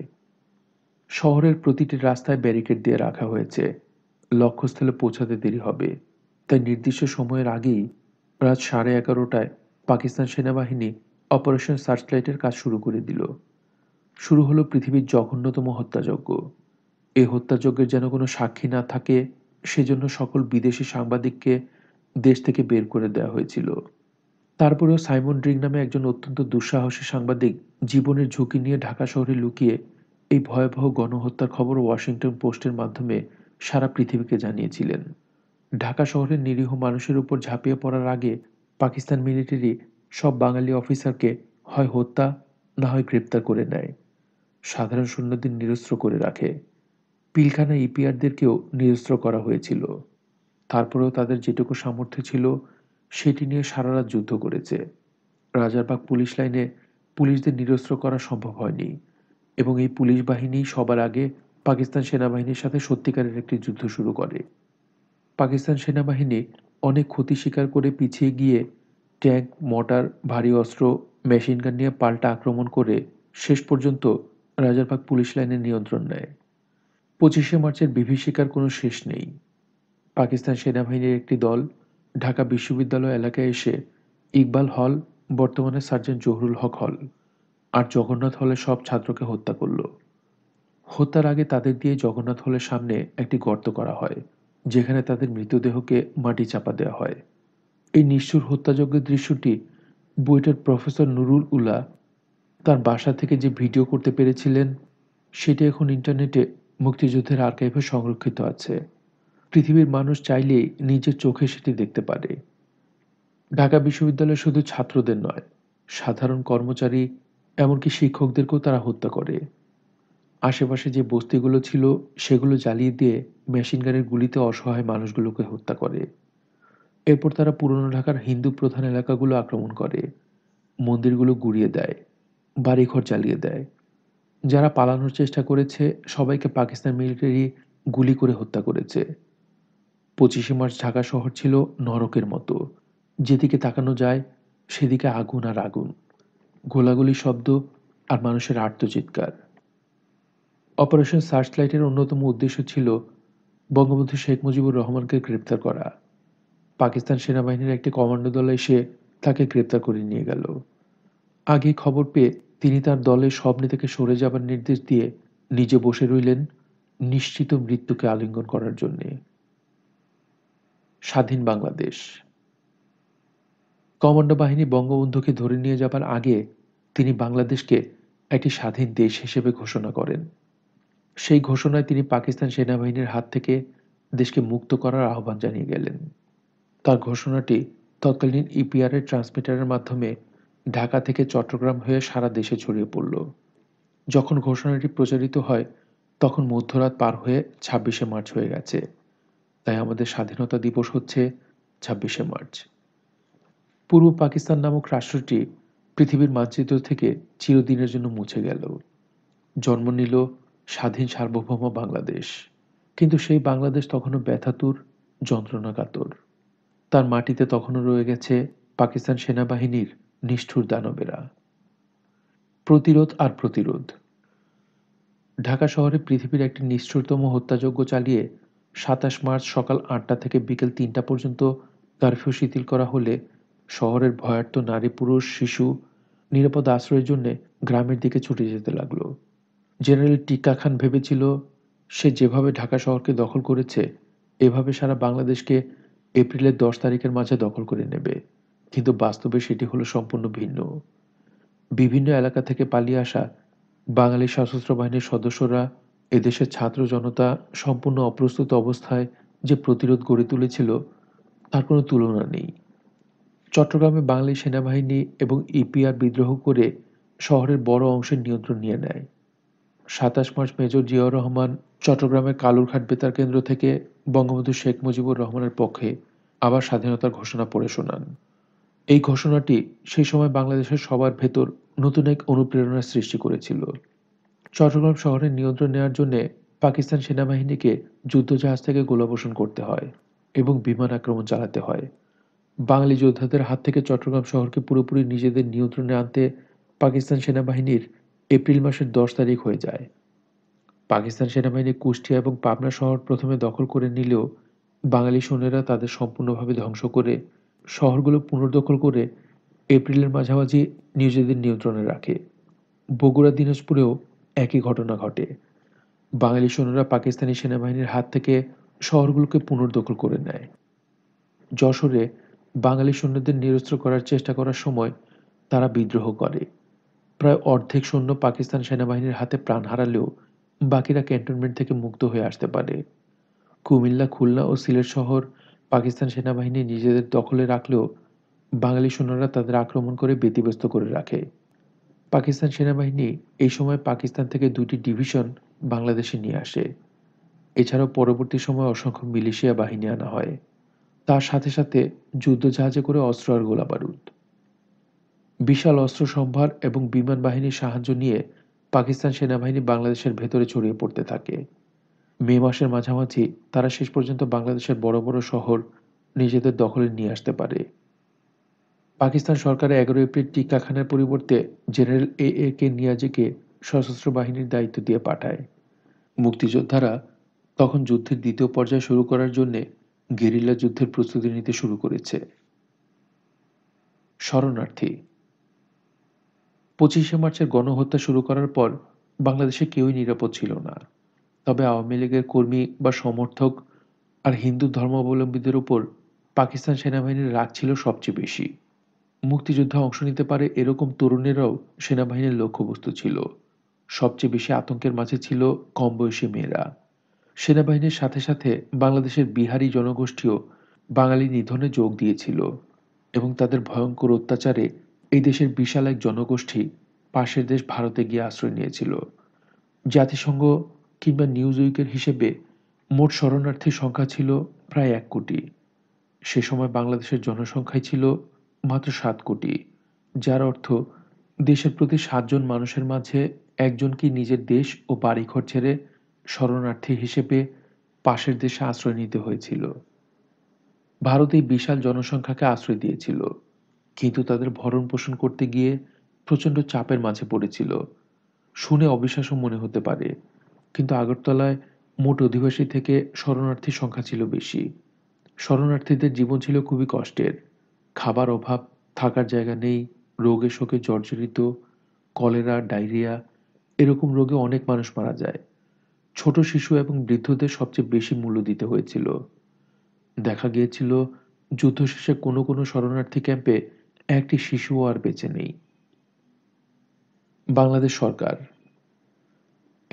শহরের প্রতিটি রাস্তায় ব্যারিকেড দিয়ে রাখা হয়েছে লক্ষ্যস্থলে পৌঁছাতে দেরি হবে তাই নির্দিষ্ট সময়ের আগেই রাত সাড়ে এগারোটায় পাকিস্তান সেনাবাহিনী অপারেশন সার্চলাইটের কাজ শুরু করে দিল শুরু হলো পৃথিবীর জঘন্যতম হত্যাযজ্ঞ এ হত্যাযজ্ঞের যেন কোনো সাক্ষী না থাকে সেজন্য সকল বিদেশি সাংবাদিককে দেশ থেকে বের করে দেওয়া হয়েছিল তারপরেও সাইমন ড্রিং নামে একজন অত্যন্ত দুঃসাহসী সাংবাদিক জীবনের ঝুঁকি নিয়ে ঢাকা শহরে লুকিয়ে এই ভয়াবহ গণহত্যার খবর ওয়াশিংটন পোস্টের মাধ্যমে সারা পৃথিবীকে জানিয়েছিলেন ঢাকা শহরের নিরীহ মানুষের উপর ঝাঁপিয়ে পড়ার আগে পাকিস্তান মিলিটারি সব বাঙালি অফিসারকে হয় হত্যা না হয় গ্রেপ্তার করে নেয় সাধারণ সৈন্যদের নিরস্ত্র করে রাখে পিলখানা ইপিআরদেরকেও নিরস্ত্র করা হয়েছিল তারপরেও তাদের যেটুকু সামর্থ্য ছিল সেটি নিয়ে সারা রাত যুদ্ধ করেছে রাজারবাগ পুলিশ লাইনে পুলিশদের নিরস্ত্র করা সম্ভব হয়নি এবং এই পুলিশ বাহিনী সবার আগে পাকিস্তান সেনাবাহিনীর সাথে সত্যিকারের একটি যুদ্ধ শুরু করে পাকিস্তান সেনাবাহিনী অনেক ক্ষতি স্বীকার করে পিছিয়ে গিয়ে ট্যাঙ্ক মর্টার ভারী অস্ত্র মেশিনগান নিয়ে পাল্টা আক্রমণ করে শেষ পর্যন্ত রাজারবাগ পুলিশ লাইনের নিয়ন্ত্রণ নেয় পঁচিশে মার্চের বিভীষিকার কোনো শেষ নেই পাকিস্তান সেনাবাহিনীর একটি দল ঢাকা বিশ্ববিদ্যালয় এলাকায় এসে ইকবাল হল বর্তমানে সার্জেন্ট জহুরুল হক হল আর জগন্নাথ হলে সব ছাত্রকে হত্যা করল হত্যার আগে তাদের দিয়ে জগন্নাথ হলের সামনে একটি গর্ত করা হয় যেখানে তাদের মৃতদেহকে মাটি চাপা দেওয়া হয় এই নিষ্ঠুর হত্যাযজ্ঞের দৃশ্যটি বুয়েটের প্রফেসর নুরুল উলা তার বাসা থেকে যে ভিডিও করতে পেরেছিলেন সেটি এখন ইন্টারনেটে মুক্তিযুদ্ধের আর্কাইভে সংরক্ষিত আছে পৃথিবীর মানুষ চাইলে নিজের চোখে সেটি দেখতে পারে ঢাকা বিশ্ববিদ্যালয় শুধু ছাত্রদের নয় সাধারণ কর্মচারী এমনকি শিক্ষকদেরকেও তারা হত্যা করে আশেপাশে যে বস্তিগুলো ছিল সেগুলো জ্বালিয়ে দিয়ে মেশিনগানের গুলিতে অসহায় মানুষগুলোকে হত্যা করে এরপর তারা পুরনো ঢাকার হিন্দু প্রধান এলাকাগুলো আক্রমণ করে মন্দিরগুলো গুড়িয়ে দেয় বাড়িঘর জ্বালিয়ে দেয় যারা পালানোর চেষ্টা করেছে সবাইকে পাকিস্তান মিলিটারি গুলি করে হত্যা করেছে পঁচিশে মার্চ ঢাকা শহর ছিল নরকের মতো যেদিকে তাকানো যায় সেদিকে আগুন আর আগুন গোলাগুলি শব্দ আর মানুষের আর্তচিৎকার অপারেশন সার্চলাইটের অন্যতম উদ্দেশ্য ছিল বঙ্গবন্ধু শেখ মুজিবুর রহমানকে গ্রেপ্তার করা পাকিস্তান সেনাবাহিনীর একটি কমান্ডো দল এসে তাকে গ্রেপ্তার করে নিয়ে গেল আগে খবর পেয়ে তিনি তার দলের সব নেতাকে সরে যাবার নির্দেশ দিয়ে নিজে বসে রইলেন নিশ্চিত মৃত্যুকে আলিঙ্গন করার জন্যে স্বাধীন বাংলাদেশ কমান্ডো বাহিনী বঙ্গবন্ধুকে ধরে নিয়ে যাবার আগে তিনি বাংলাদেশকে একটি স্বাধীন দেশ হিসেবে ঘোষণা করেন সেই ঘোষণায় তিনি পাকিস্তান সেনাবাহিনীর হাত থেকে দেশকে মুক্ত করার আহ্বান জানিয়ে গেলেন তার ঘোষণাটি তৎকালীন ইপিআরের ট্রান্সমিটারের মাধ্যমে ঢাকা থেকে চট্টগ্রাম হয়ে সারা দেশে ছড়িয়ে পড়ল যখন ঘোষণাটি প্রচারিত হয় তখন মধ্যরাত পার হয়ে ছাব্বিশে মার্চ হয়ে গেছে তাই আমাদের স্বাধীনতা দিবস হচ্ছে ছাব্বিশে মার্চ পূর্ব পাকিস্তান নামক রাষ্ট্রটি পৃথিবীর মানচিত্র থেকে চিরদিনের জন্য মুছে গেল জন্ম নিল স্বাধীন সার্বভৌম বাংলাদেশ কিন্তু সেই বাংলাদেশ তখনও ব্যথাতুর যন্ত্রণাকাতর তার মাটিতে তখনও রয়ে গেছে পাকিস্তান সেনাবাহিনীর নিষ্ঠুর দানবেরা প্রতিরোধ আর প্রতিরোধ ঢাকা শহরে পৃথিবীর একটি নিষ্ঠুরতম হত্যাযজ্ঞ চালিয়ে সাতাশ মার্চ সকাল আটটা থেকে বিকেল তিনটা পর্যন্ত কারফিউ শিথিল করা হলে শহরের ভয়ার্থ নারী পুরুষ শিশু নিরাপদ আশ্রয়ের জন্য গ্রামের দিকে ছুটে যেতে লাগলো জেনারেল টিকা খান ভেবেছিল সে যেভাবে ঢাকা শহরকে দখল করেছে এভাবে সারা বাংলাদেশকে এপ্রিলের দশ তারিখের মাঝে দখল করে নেবে কিন্তু বাস্তবে সেটি হলো সম্পূর্ণ ভিন্ন বিভিন্ন এলাকা থেকে পালিয়ে আসা বাঙালি সশস্ত্র বাহিনীর সদস্যরা এদেশের ছাত্র জনতা সম্পূর্ণ অপ্রস্তুত অবস্থায় যে প্রতিরোধ গড়ে তুলেছিল তার কোনো তুলনা নেই চট্টগ্রামে বাঙালি সেনাবাহিনী এবং ইপিআর বিদ্রোহ করে শহরের বড় অংশের নিয়ন্ত্রণ নিয়ে নেয় সাতাশ মার্চ মেজর জিয়াউর রহমান চট্টগ্রামের কালুরঘাট বেতার কেন্দ্র থেকে বঙ্গবন্ধু শেখ মুজিবুর রহমানের পক্ষে আবার স্বাধীনতার ঘোষণা পড়ে শোনান এই ঘোষণাটি সেই সময় বাংলাদেশের সবার ভেতর নতুন এক অনুপ্রেরণার সৃষ্টি করেছিল চট্টগ্রাম শহরের নিয়ন্ত্রণ নেওয়ার জন্য পাকিস্তান সেনাবাহিনীকে যুদ্ধজাহাজ থেকে গোলাবর্ষণ করতে হয় এবং বিমান আক্রমণ চালাতে হয় বাঙালি যোদ্ধাদের হাত থেকে চট্টগ্রাম শহরকে পুরোপুরি নিজেদের নিয়ন্ত্রণে আনতে পাকিস্তান সেনাবাহিনীর এপ্রিল মাসের দশ তারিখ হয়ে যায় পাকিস্তান সেনাবাহিনী কুষ্টিয়া এবং পাবনা শহর প্রথমে দখল করে নিলেও বাঙালি সৈন্যরা তাদের সম্পূর্ণভাবে ধ্বংস করে শহরগুলো পুনর্দখল করে এপ্রিলের মাঝামাঝি নিজেদের নিয়ন্ত্রণে রাখে বগুড়া দিনাজপুরেও একই ঘটনা ঘটে বাঙালি সৈন্যরা পাকিস্তানি সেনাবাহিনীর হাত থেকে শহরগুলোকে পুনর্দখল করে নেয় যশোরে বাঙালি সৈন্যদের নিরস্ত্র করার চেষ্টা করার সময় তারা বিদ্রোহ করে প্রায় অর্ধেক সৈন্য পাকিস্তান সেনাবাহিনীর হাতে প্রাণ হারালেও বাকিরা ক্যান্টনমেন্ট থেকে মুক্ত হয়ে আসতে পারে কুমিল্লা খুলনা ও সিলেট শহর পাকিস্তান সেনাবাহিনী নিজেদের দখলে রাখলেও বাঙালি সৈন্যরা তাদের আক্রমণ করে ব্যতিব্যস্ত করে রাখে পাকিস্তান সেনাবাহিনী এই সময় পাকিস্তান থেকে দুটি ডিভিশন বাংলাদেশে নিয়ে আসে এছাড়াও পরবর্তী সময় অসংখ্য মিলিশিয়া বাহিনী আনা হয় তার সাথে সাথে যুদ্ধজাহাজে করে অস্ত্র আর গোলাবারুদ বিশাল অস্ত্র সম্ভার এবং বিমান বাহিনীর সাহায্য নিয়ে পাকিস্তান সেনাবাহিনী বাংলাদেশের ভেতরে ছড়িয়ে পড়তে থাকে মে মাসের মাঝামাঝি তারা শেষ পর্যন্ত বাংলাদেশের বড় বড় শহর নিজেদের দখলে নিয়ে আসতে পারে পাকিস্তান সরকারের এগারো এপ্রিল টিকাখানার পরিবর্তে জেনারেল এ এ কে নিয়াজিকে সশস্ত্র বাহিনীর দায়িত্ব দিয়ে পাঠায় মুক্তিযোদ্ধারা তখন যুদ্ধের দ্বিতীয় পর্যায় শুরু করার জন্যে গেরিলা যুদ্ধের প্রস্তুতি নিতে শুরু করেছে শরণার্থী পঁচিশে মার্চের গণহত্যা শুরু করার পর বাংলাদেশে কেউই নিরাপদ ছিল না তবে আওয়ামী লীগের কর্মী বা সমর্থক আর হিন্দু ধর্মাবলম্বীদের উপর পাকিস্তান সেনাবাহিনীর রাগ ছিল সবচেয়ে বেশি মুক্তিযুদ্ধে অংশ নিতে পারে এরকম তরুণেরাও সেনাবাহিনীর লক্ষ্যবস্তু ছিল সবচেয়ে বেশি আতঙ্কের মাঝে ছিল কম বয়সী মেয়েরা সেনাবাহিনীর সাথে সাথে বাংলাদেশের বিহারি জনগোষ্ঠীও বাঙালি নিধনে যোগ দিয়েছিল এবং তাদের ভয়ঙ্কর অত্যাচারে এই দেশের বিশাল এক জনগোষ্ঠী পাশের দেশ ভারতে গিয়ে আশ্রয় নিয়েছিল জাতিসংঘ কিংবা নিউজ উইকের হিসেবে মোট শরণার্থীর সংখ্যা ছিল প্রায় এক কোটি সে সময় বাংলাদেশের জনসংখ্যাই ছিল মাত্র সাত কোটি যার অর্থ দেশের প্রতি সাতজন মানুষের মাঝে একজন কি নিজের দেশ ও বাড়িঘর ছেড়ে শরণার্থী হিসেবে পাশের দেশে আশ্রয় নিতে হয়েছিল ভারত এই বিশাল জনসংখ্যাকে আশ্রয় দিয়েছিল কিন্তু তাদের ভরণ পোষণ করতে গিয়ে প্রচণ্ড চাপের মাঝে পড়েছিল শুনে অবিশ্বাস্য মনে হতে পারে কিন্তু আগরতলায় মোট অধিবাসী থেকে শরণার্থীর সংখ্যা ছিল বেশি শরণার্থীদের জীবন ছিল খুবই কষ্টের খাবার অভাব থাকার জায়গা নেই রোগে শোকে জর্জরিত কলেরা ডায়রিয়া এরকম রোগে অনেক মানুষ মারা যায় ছোট শিশু এবং বৃদ্ধদের সবচেয়ে বেশি মূল্য দিতে হয়েছিল দেখা গিয়েছিল যুদ্ধ শেষে কোনো কোনো শরণার্থী ক্যাম্পে একটি শিশুও আর বেঁচে নেই বাংলাদেশ সরকার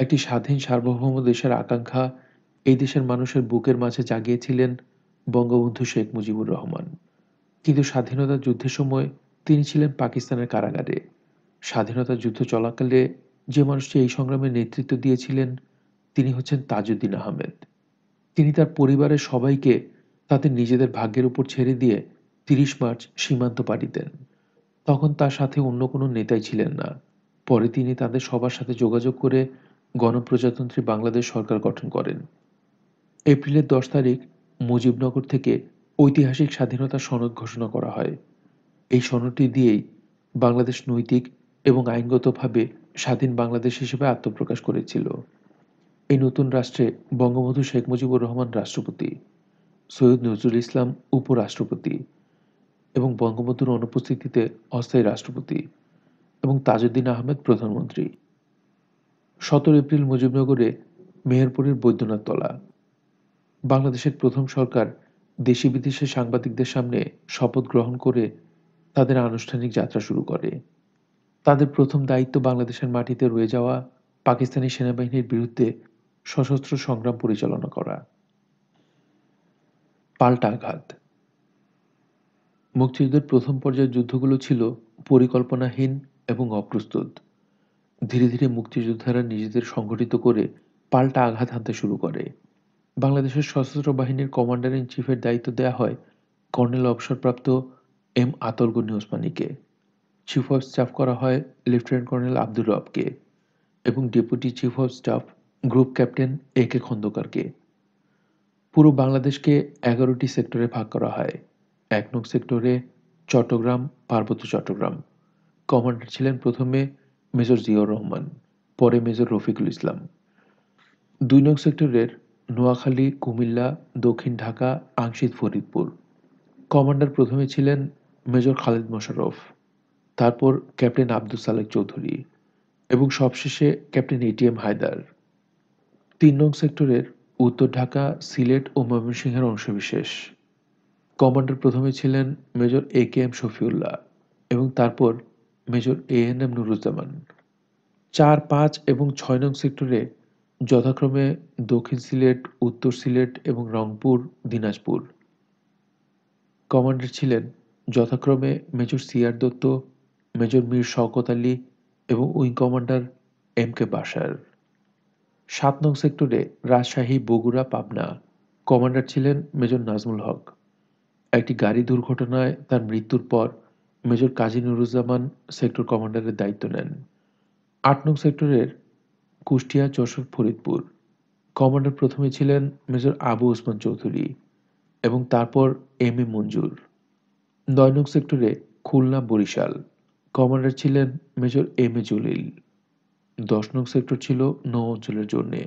একটি স্বাধীন সার্বভৌম দেশের আকাঙ্ক্ষা এই দেশের মানুষের বুকের মাঝে জাগিয়েছিলেন বঙ্গবন্ধু শেখ মুজিবুর রহমান কিন্তু স্বাধীনতা যুদ্ধের সময় তিনি ছিলেন পাকিস্তানের কারাগারে স্বাধীনতা যুদ্ধ চলাকালে যে মানুষটি এই সংগ্রামে নেতৃত্ব দিয়েছিলেন তিনি হচ্ছেন তাজউদ্দিন আহমেদ তিনি তার পরিবারের সবাইকে তাদের নিজেদের ভাগ্যের উপর ছেড়ে দিয়ে তিরিশ মার্চ সীমান্ত পাড়ি দেন তখন তার সাথে অন্য কোনো নেতাই ছিলেন না পরে তিনি তাদের সবার সাথে যোগাযোগ করে গণপ্রজাতন্ত্রী বাংলাদেশ সরকার গঠন করেন এপ্রিলের দশ তারিখ মুজিবনগর থেকে ঐতিহাসিক স্বাধীনতা সনদ ঘোষণা করা হয় এই সনদটি দিয়েই বাংলাদেশ নৈতিক এবং আইনগতভাবে স্বাধীন বাংলাদেশ হিসেবে আত্মপ্রকাশ করেছিল এই নতুন রাষ্ট্রে বঙ্গবন্ধু শেখ মুজিবুর রহমান রাষ্ট্রপতি সৈয়দ নজরুল ইসলাম উপরাষ্ট্রপতি এবং বঙ্গবন্ধুর অনুপস্থিতিতে অস্থায়ী রাষ্ট্রপতি এবং তাজউদ্দিন আহমেদ প্রধানমন্ত্রী সতেরো এপ্রিল মুজিবনগরে মেহেরপুরের বৈদ্যনাথ তলা বাংলাদেশের প্রথম সরকার দেশি বিদেশে সাংবাদিকদের সামনে শপথ গ্রহণ করে তাদের আনুষ্ঠানিক যাত্রা শুরু করে তাদের প্রথম দায়িত্ব বাংলাদেশের মাটিতে রয়ে যাওয়া পাকিস্তানি সেনাবাহিনীর বিরুদ্ধে সশস্ত্র সংগ্রাম পরিচালনা করা পাল্টা আঘাত মুক্তিযুদ্ধের প্রথম পর্যায়ের যুদ্ধগুলো ছিল পরিকল্পনাহীন এবং অপ্রস্তুত ধীরে ধীরে মুক্তিযোদ্ধারা নিজেদের সংগঠিত করে পাল্টা আঘাত হানতে শুরু করে বাংলাদেশের সশস্ত্র বাহিনীর কমান্ডার ইন চিফের দায়িত্ব দেওয়া হয় কর্নেল অবসরপ্রাপ্ত এম আতলগুনি ওসমানীকে চিফ অফ স্টাফ করা হয় লেফটেন্যান্ট কর্নেল আব্দুর রবকে এবং deputy chief of staff group captain A K খন্দকারকে পুরো বাংলাদেশকে এগারোটি সেক্টরে ভাগ করা হয় এক নং সেক্টরে চট্টগ্রাম পার্বত্য চট্টগ্রাম কমান্ডার ছিলেন প্রথমে মেজর জিয়াউর রহমান পরে মেজর রফিকুল ইসলাম দুই নং সেক্টরের নোয়াখালী কুমিল্লা দক্ষিণ ঢাকা আংশিক ফরিদপুর কমান্ডার প্রথমে ছিলেন মেজর খালেদ মোশারফ তারপর ক্যাপ্টেন আব্দুল সালেক চৌধুরী এবং সবশেষে ক্যাপ্টেন এটিএম হায়দার তিন নং সেক্টরের উত্তর ঢাকা সিলেট ও ময়মনসিংহের অংশবিশেষ কমান্ডার প্রথমে ছিলেন major A K M Shafiullah এবং তারপর major A N M Nuruzzaman চার পাঁচ এবং ছয় নং সেক্টরে যথাক্রমে দক্ষিণ সিলেট উত্তর সিলেট এবং রংপুর দিনাজপুর কমান্ডার ছিলেন যথাক্রমে major C R Dutta major Mir Shawkat Ali এবং wing commander M K Bashar সাত নং সেক্টরে রাজশাহী বগুড়া পাবনা কমান্ডার ছিলেন মেজর নাজমুল হক একটি গাড়ি দুর্ঘটনায় তার মৃত্যুর পর মেজর কাজী নুরুজ্জামান সেক্টর কমান্ডারের দায়িত্ব নেন আট নং সেক্টরের কুষ্টিয়া যশোর ফরিদপুর কমান্ডার প্রথমে ছিলেন মেজর আবু ওসমান চৌধুরী এবং তারপর এম এ মঞ্জুর নয় নং সেক্টরে খুলনা বরিশাল কমান্ডার ছিলেন মেজর এম এ জলিল দশ নং সেক্টর ছিল নৌ অঞ্চলের জন্যে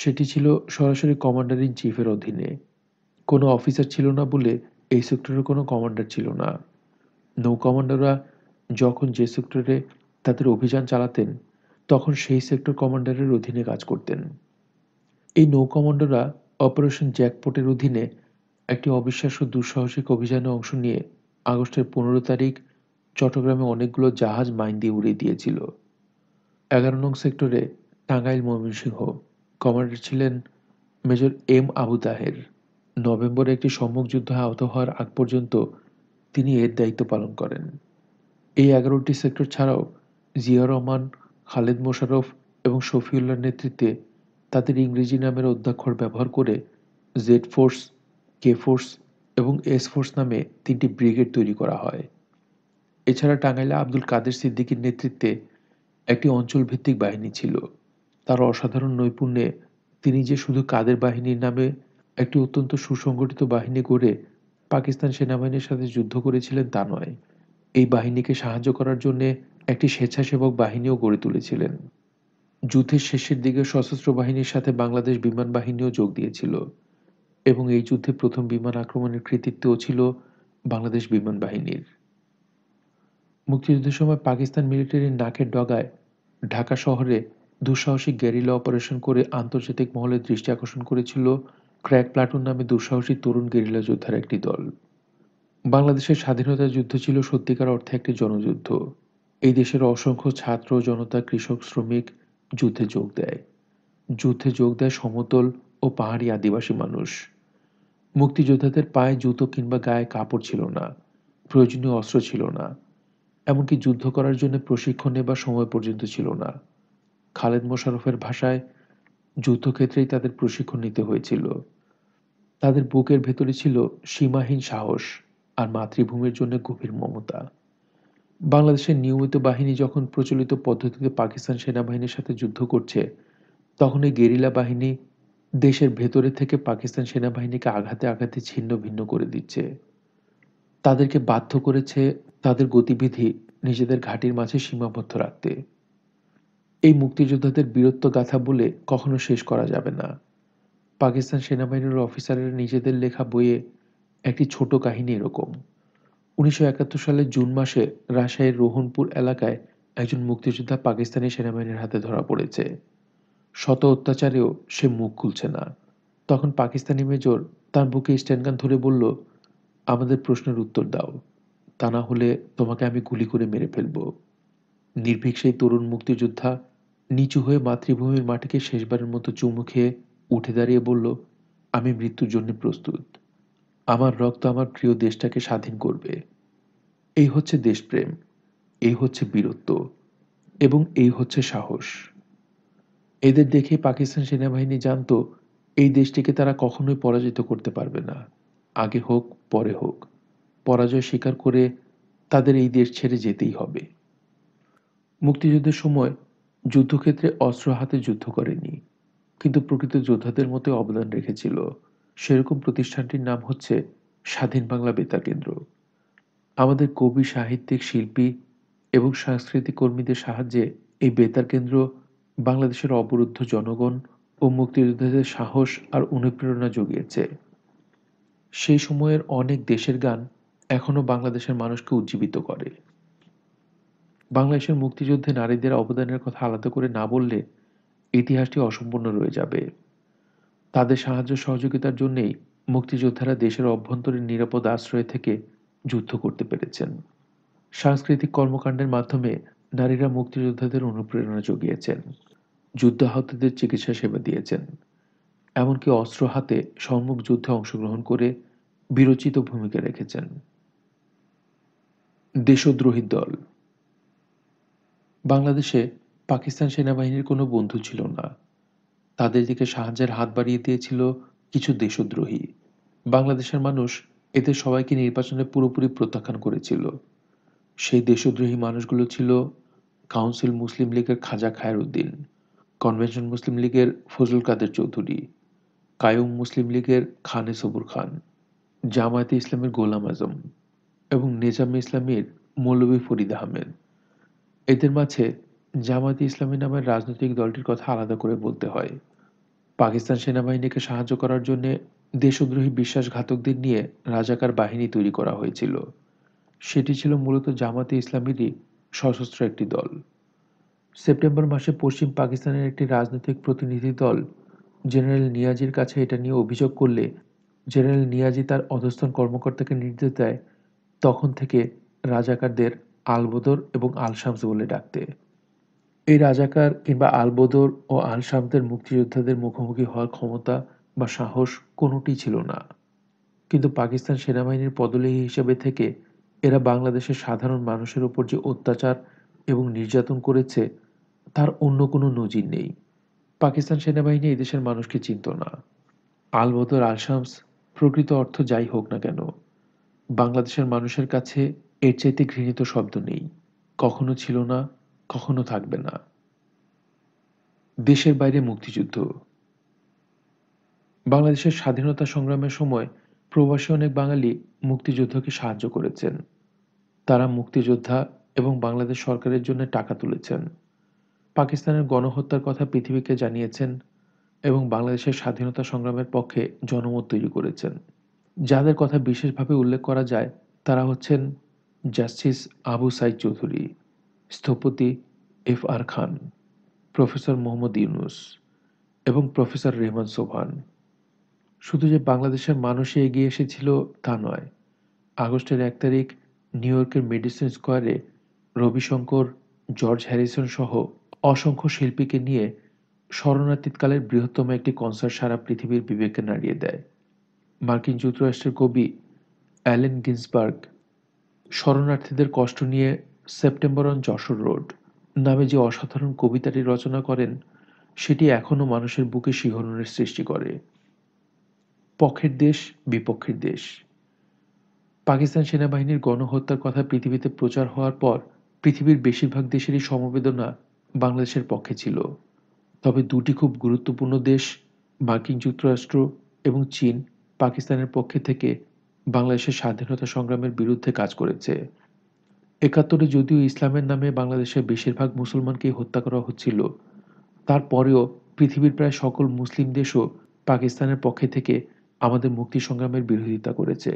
সেটি ছিল সরাসরি কমান্ডার ইন চিফের অধীনে কোনো অফিসার ছিল না বলে এই সেক্টরের কোনো কমান্ডার ছিল না নৌ কমান্ডাররা যখন যে সেক্টরে তাদের অভিযান চালাতেন তখন সেই সেক্টর কমান্ডারের অধীনে কাজ করতেন এই নৌ কমান্ডাররা অপারেশন জ্যাকপটের অধীনে একটি অবিশ্বাস্য দুঃসাহসিক অভিযানে অংশ নিয়ে আগস্টের পনেরো তারিখ চট্টগ্রামে অনেকগুলো জাহাজ মাইন দিয়ে উড়িয়ে দিয়েছিল এগারো নং সেক্টরে টাঙ্গাইল ময়মনসিংহ কমান্ডার ছিলেন মেজর এম আবু তাহের নভেম্বরে একটি সম্মুখ যুদ্ধে আহত হওয়ার আগ পর্যন্ত তিনি এর দায়িত্ব পালন করেন এই এগারোটি সেক্টর ছাড়াও জিয়া রহমান খালেদ মোশারফ এবং শফিউল্লার নেতৃত্বে তাদের ইংরেজি নামের অধ্যক্ষর ব্যবহার করে জেড ফোর্স কে ফোর্স এবং এস ফোর্স নামে তিনটি ব্রিগেড তৈরি করা হয় এছাড়া টাঙ্গাইলে আব্দুল কাদের সিদ্দিকীর নেতৃত্বে একটি অঞ্চলভিত্তিক বাহিনী ছিল তার অসাধারণ নৈপুণ্যে তিনি যে শুধু কাদের বাহিনীর নামে একটি অত্যন্ত সুসংগঠিত বাহিনী গড়ে পাকিস্তান সেনাবাহিনীর সাথে যুদ্ধ করেছিলেন তা নয় এই বাহিনীকে সাহায্য করার জন্যে একটি স্বেচ্ছাসেবক বাহিনীও গড়ে তুলেছিলেন যুদ্ধের শেষের দিকে সশস্ত্র বাহিনীর সাথে বাংলাদেশ বিমান বাহিনীও যোগ দিয়েছিল এবং এই যুদ্ধে প্রথম বিমান আক্রমণের কৃতিত্বও ছিল বাংলাদেশ বিমান বাহিনীর মুক্তিযুদ্ধের সময় পাকিস্তান মিলিটারির নাকের ডগায় ঢাকা শহরে দুঃসাহসিক গেরিলা অপারেশন করে আন্তর্জাতিক মহলের দৃষ্টি আকর্ষণ করেছিল ক্র্যাক প্লাটুন নামে দুঃসাহসী তরুণ গেরিলা যোদ্ধার একটি দল বাংলাদেশের স্বাধীনতা যুদ্ধ ছিল সত্যিকার অর্থে একটি জনযুদ্ধ এই দেশের অসংখ্য ছাত্র জনতা কৃষক শ্রমিক যুদ্ধে যোগ দেয় যুদ্ধে যোগ দেয় সমতল ও পাহাড়ি আদিবাসী মানুষ মুক্তিযোদ্ধাদের পায়ে জুতো কিংবা গায়ে কাপড় ছিল না প্রয়োজনীয় অস্ত্র ছিল না এমনকি যুদ্ধ করার জন্য প্রশিক্ষণ নেবার সময় পর্যন্ত ছিল না খালেদ মোশারফের ভাষায় যুদ্ধক্ষেত্রেই তাদের প্রশিক্ষণ নিতে হয়েছিল তাদের বুকের ভেতরে ছিল সীমাহীন সাহস আর মাতৃভূমির জন্য গভীর মমতা বাংলাদেশের নিয়মিত বাহিনী যখন প্রচলিত পদ্ধতিতে পাকিস্তান সেনাবাহিনীর সাথে যুদ্ধ করছে তখন এই গেরিলা বাহিনী দেশের ভেতরে থেকে পাকিস্তান সেনাবাহিনীকে আঘাতে আঘাতে ছিন্ন ভিন্ন করে দিচ্ছে তাদেরকে বাধ্য করেছে তাদের গতিবিধি নিজেদের ঘাটির মাঝে সীমাবদ্ধ রাখতে এই মুক্তিযোদ্ধাদের বীরত্ব গাথা বলে কখনো শেষ করা যাবে না পাকিস্তান সেনাবাহিনীর অফিসারের নিজেদের লেখা বইয়ে একটি ছোট কাহিনী এরকম উনিশশো একাত্তর সালের জুন মাসে রাজশাহীর রোহনপুর এলাকায় একজন মুক্তিযোদ্ধা পাকিস্তানি সেনাবাহিনীর হাতে ধরা পড়েছে শত অত্যাচারেও সে মুখ খুলছে না তখন পাকিস্তানি মেজর তার বুকে স্ট্যান্ডগান ধরে বলল আমাদের প্রশ্নের উত্তর দাও তা না হলে তোমাকে আমি গুলি করে মেরে ফেলব নির্ভীক সেই তরুণ মুক্তিযোদ্ধা নিচু হয়ে মাতৃভূমির মাটিকে শেষবারের মতো চুমু খেয়ে উঠে দাঁড়িয়ে বলল আমি মৃত্যুর জন্য প্রস্তুত আমার রক্ত আমার প্রিয় দেশটাকে স্বাধীন করবে এই হচ্ছে দেশপ্রেম এই হচ্ছে বীরত্ব এবং এই হচ্ছে সাহস এদের দেখে পাকিস্তান সেনাবাহিনী জানত এই দেশটিকে তারা কখনোই পরাজিত করতে পারবে না আগে হোক পরে হোক পরাজয় স্বীকার করে তাদের এই দেশ ছেড়ে যেতেই হবে মুক্তিযুদ্ধের সময় যুদ্ধক্ষেত্রে অস্ত্র হাতে যুদ্ধ করেনি কিন্তু প্রকৃত যোদ্ধাদের মতো অবদান রেখেছিল সেরকম প্রতিষ্ঠানটির নাম হচ্ছে স্বাধীন বাংলা বেতার কেন্দ্র আমাদের কবি সাহিত্যিক শিল্পী এবং সাংস্কৃতিক কর্মীদের সাহায্যে এই বেতার কেন্দ্র বাংলাদেশের অবরুদ্ধ জনগণ ও মুক্তিযোদ্ধাদের সাহস আর অনুপ্রেরণা জুগিয়েছে সেই সময়ের অনেক দেশের গান এখনও বাংলাদেশের মানুষকে উজ্জীবিত করে বাংলাদেশের মুক্তিযুদ্ধে নারীদের অবদানের কথা আলাদা করে না বললে ইতিহাসটি অসম্পূর্ণ রয়ে যাবে তাদের সাহায্য সহযোগিতার জন্যেই মুক্তিযোদ্ধারা দেশের অভ্যন্তরীণ নিরাপদ আশ্রয় থেকে যুদ্ধ করতে পেরেছেন সাংস্কৃতিক কর্মকাণ্ডের মাধ্যমে নারীরা মুক্তিযোদ্ধাদের অনুপ্রেরণা জুগিয়েছেন যুদ্ধাহতদের চিকিৎসা সেবা দিয়েছেন এমনকি অস্ত্র হাতে সম্মুখ যুদ্ধে অংশগ্রহণ করে বিরচিত ভূমিকা রেখেছেন দেশদ্রোহী দল বাংলাদেশে পাকিস্তান সেনাবাহিনীর কোনো বন্ধু ছিল না তাদের দিকে সাহায্যের হাত বাড়িয়ে দিয়েছিল কিছু দেশদ্রোহী বাংলাদেশের মানুষ এদের সবাইকে নির্বাচনে পুরোপুরি প্রত্যাখ্যান করেছিল সেই দেশদ্রোহী মানুষগুলো ছিল কাউন্সিল মুসলিম লীগের খাজা খায়রুদ্দিন কনভেনশন মুসলিম লীগের ফজল কাদের চৌধুরী কায়ুম মুসলিম লীগের খানে সবুর খান জামায়াতে ইসলামের গোলাম আজম এবং নিজাম ইসলামের মৌলভী ফরিদ আহমেদ এদের মাঝে জামাত ইসলামী নামের রাজনৈতিক দলটির কথা আলাদা করে বলতে হয় পাকিস্তান সেনাবাহিনীকে সাহায্য করার জন্য দেশদ্রোহী বিশ্বাসঘাতকদের নিয়ে রাজাকার বাহিনী তৈরি করা হয়েছিল সেটি ছিল মূলত জামাতে ইসলামীরই সশস্ত্র একটি দল সেপ্টেম্বর মাসে পশ্চিম পাকিস্তানের একটি রাজনৈতিক প্রতিনিধি দল জেনারেল নিয়াজির কাছে এটা নিয়ে অভিযোগ করলে জেনারেল নিয়াজি তার অধস্থন কর্মকর্তাকে নির্দেশ দেয় তখন থেকে রাজাকারদের আলবদর এবং আলশামস বলে ডাকতে এই রাজাকার কিংবা আলবদর ও আলশামদের মুক্তিযোদ্ধাদের মুখোমুখি হওয়ার ক্ষমতা বা সাহস কোনোটি ছিল না কিন্তু পাকিস্তান সেনাবাহিনীর পদলেহি হিসেবে থেকে এরা বাংলাদেশের সাধারণ মানুষের ওপর যে অত্যাচার এবং নির্যাতন করেছে তার অন্য কোনো নজির নেই পাকিস্তান সেনাবাহিনী দেশের মানুষকে চিনত না আলবদর আলশামস প্রকৃত অর্থ যাই হোক না কেন বাংলাদেশের মানুষের কাছে এর চাইতে ঘৃণিত শব্দ নেই কখনো ছিল না কখনো থাকবে না দেশের বাইরে মুক্তিযুদ্ধ বাংলাদেশের স্বাধীনতা সংগ্রামের সময় প্রবাসী অনেক বাঙালি মুক্তিযোদ্ধাকে সাহায্য করেছেন তারা মুক্তিযোদ্ধা এবং বাংলাদেশ সরকারের জন্য টাকা তুলেছেন পাকিস্তানের গণহত্যার কথা পৃথিবীকে জানিয়েছেন এবং বাংলাদেশের স্বাধীনতা সংগ্রামের পক্ষে জনমত তৈরি করেছেন যাদের কথা বিশেষভাবে উল্লেখ করা যায় তারা হচ্ছেন জাস্টিস আবু সাইদ চৌধুরী স্থপতি F R Khan professor Mohammad Yunus এবং প্রফেসর রেহমান সোভান শুধু যে বাংলাদেশের মানুষে এগিয়ে এসেছিল তা নয় আগস্টের এক তারিখ নিউ ইয়র্কের মেডিসিন স্কোয়ারে রবিশঙ্কর জর্জ হ্যারিসন সহ অসংখ্য শিল্পীকে নিয়ে স্মরণাতীতকালের বৃহত্তম একটি কনসার্ট সারা পৃথিবীর বিবেকে নাড়িয়ে দেয় মার্কিন যুক্তরাষ্ট্রের কবি অ্যালেন গিন্সবার্গ শরণার্থীদের কষ্ট নিয়ে সেপ্টেম্বর অন যশোর রোড নামে যে অসাধারণ কবিতাটি রচনা করেন সেটি এখনও মানুষের বুকে শিহরণের সৃষ্টি করে পক্ষের দেশ বিপক্ষের দেশ পাকিস্তান সেনাবাহিনীর গণহত্যার কথা পৃথিবীতে প্রচার হওয়ার পর পৃথিবীর বেশিরভাগ দেশেরই সমবেদনা বাংলাদেশের পক্ষে ছিল তবে দুটি খুব গুরুত্বপূর্ণ দেশ মার্কিন যুক্তরাষ্ট্র এবং চীন পাকিস্তানের পক্ষে থেকে বাংলাদেশের স্বাধীনতা সংগ্রামের বিরুদ্ধে কাজ করেছে একাত্তরে যদিও ইসলামের নামে বাংলাদেশের বেশিরভাগ মুসলমানকেই হত্যা করা হচ্ছিল তারপরেও পৃথিবীর প্রায় সকল মুসলিম দেশও পাকিস্তানের পক্ষে থেকে আমাদের মুক্তি সংগ্রামের বিরোধিতা করেছে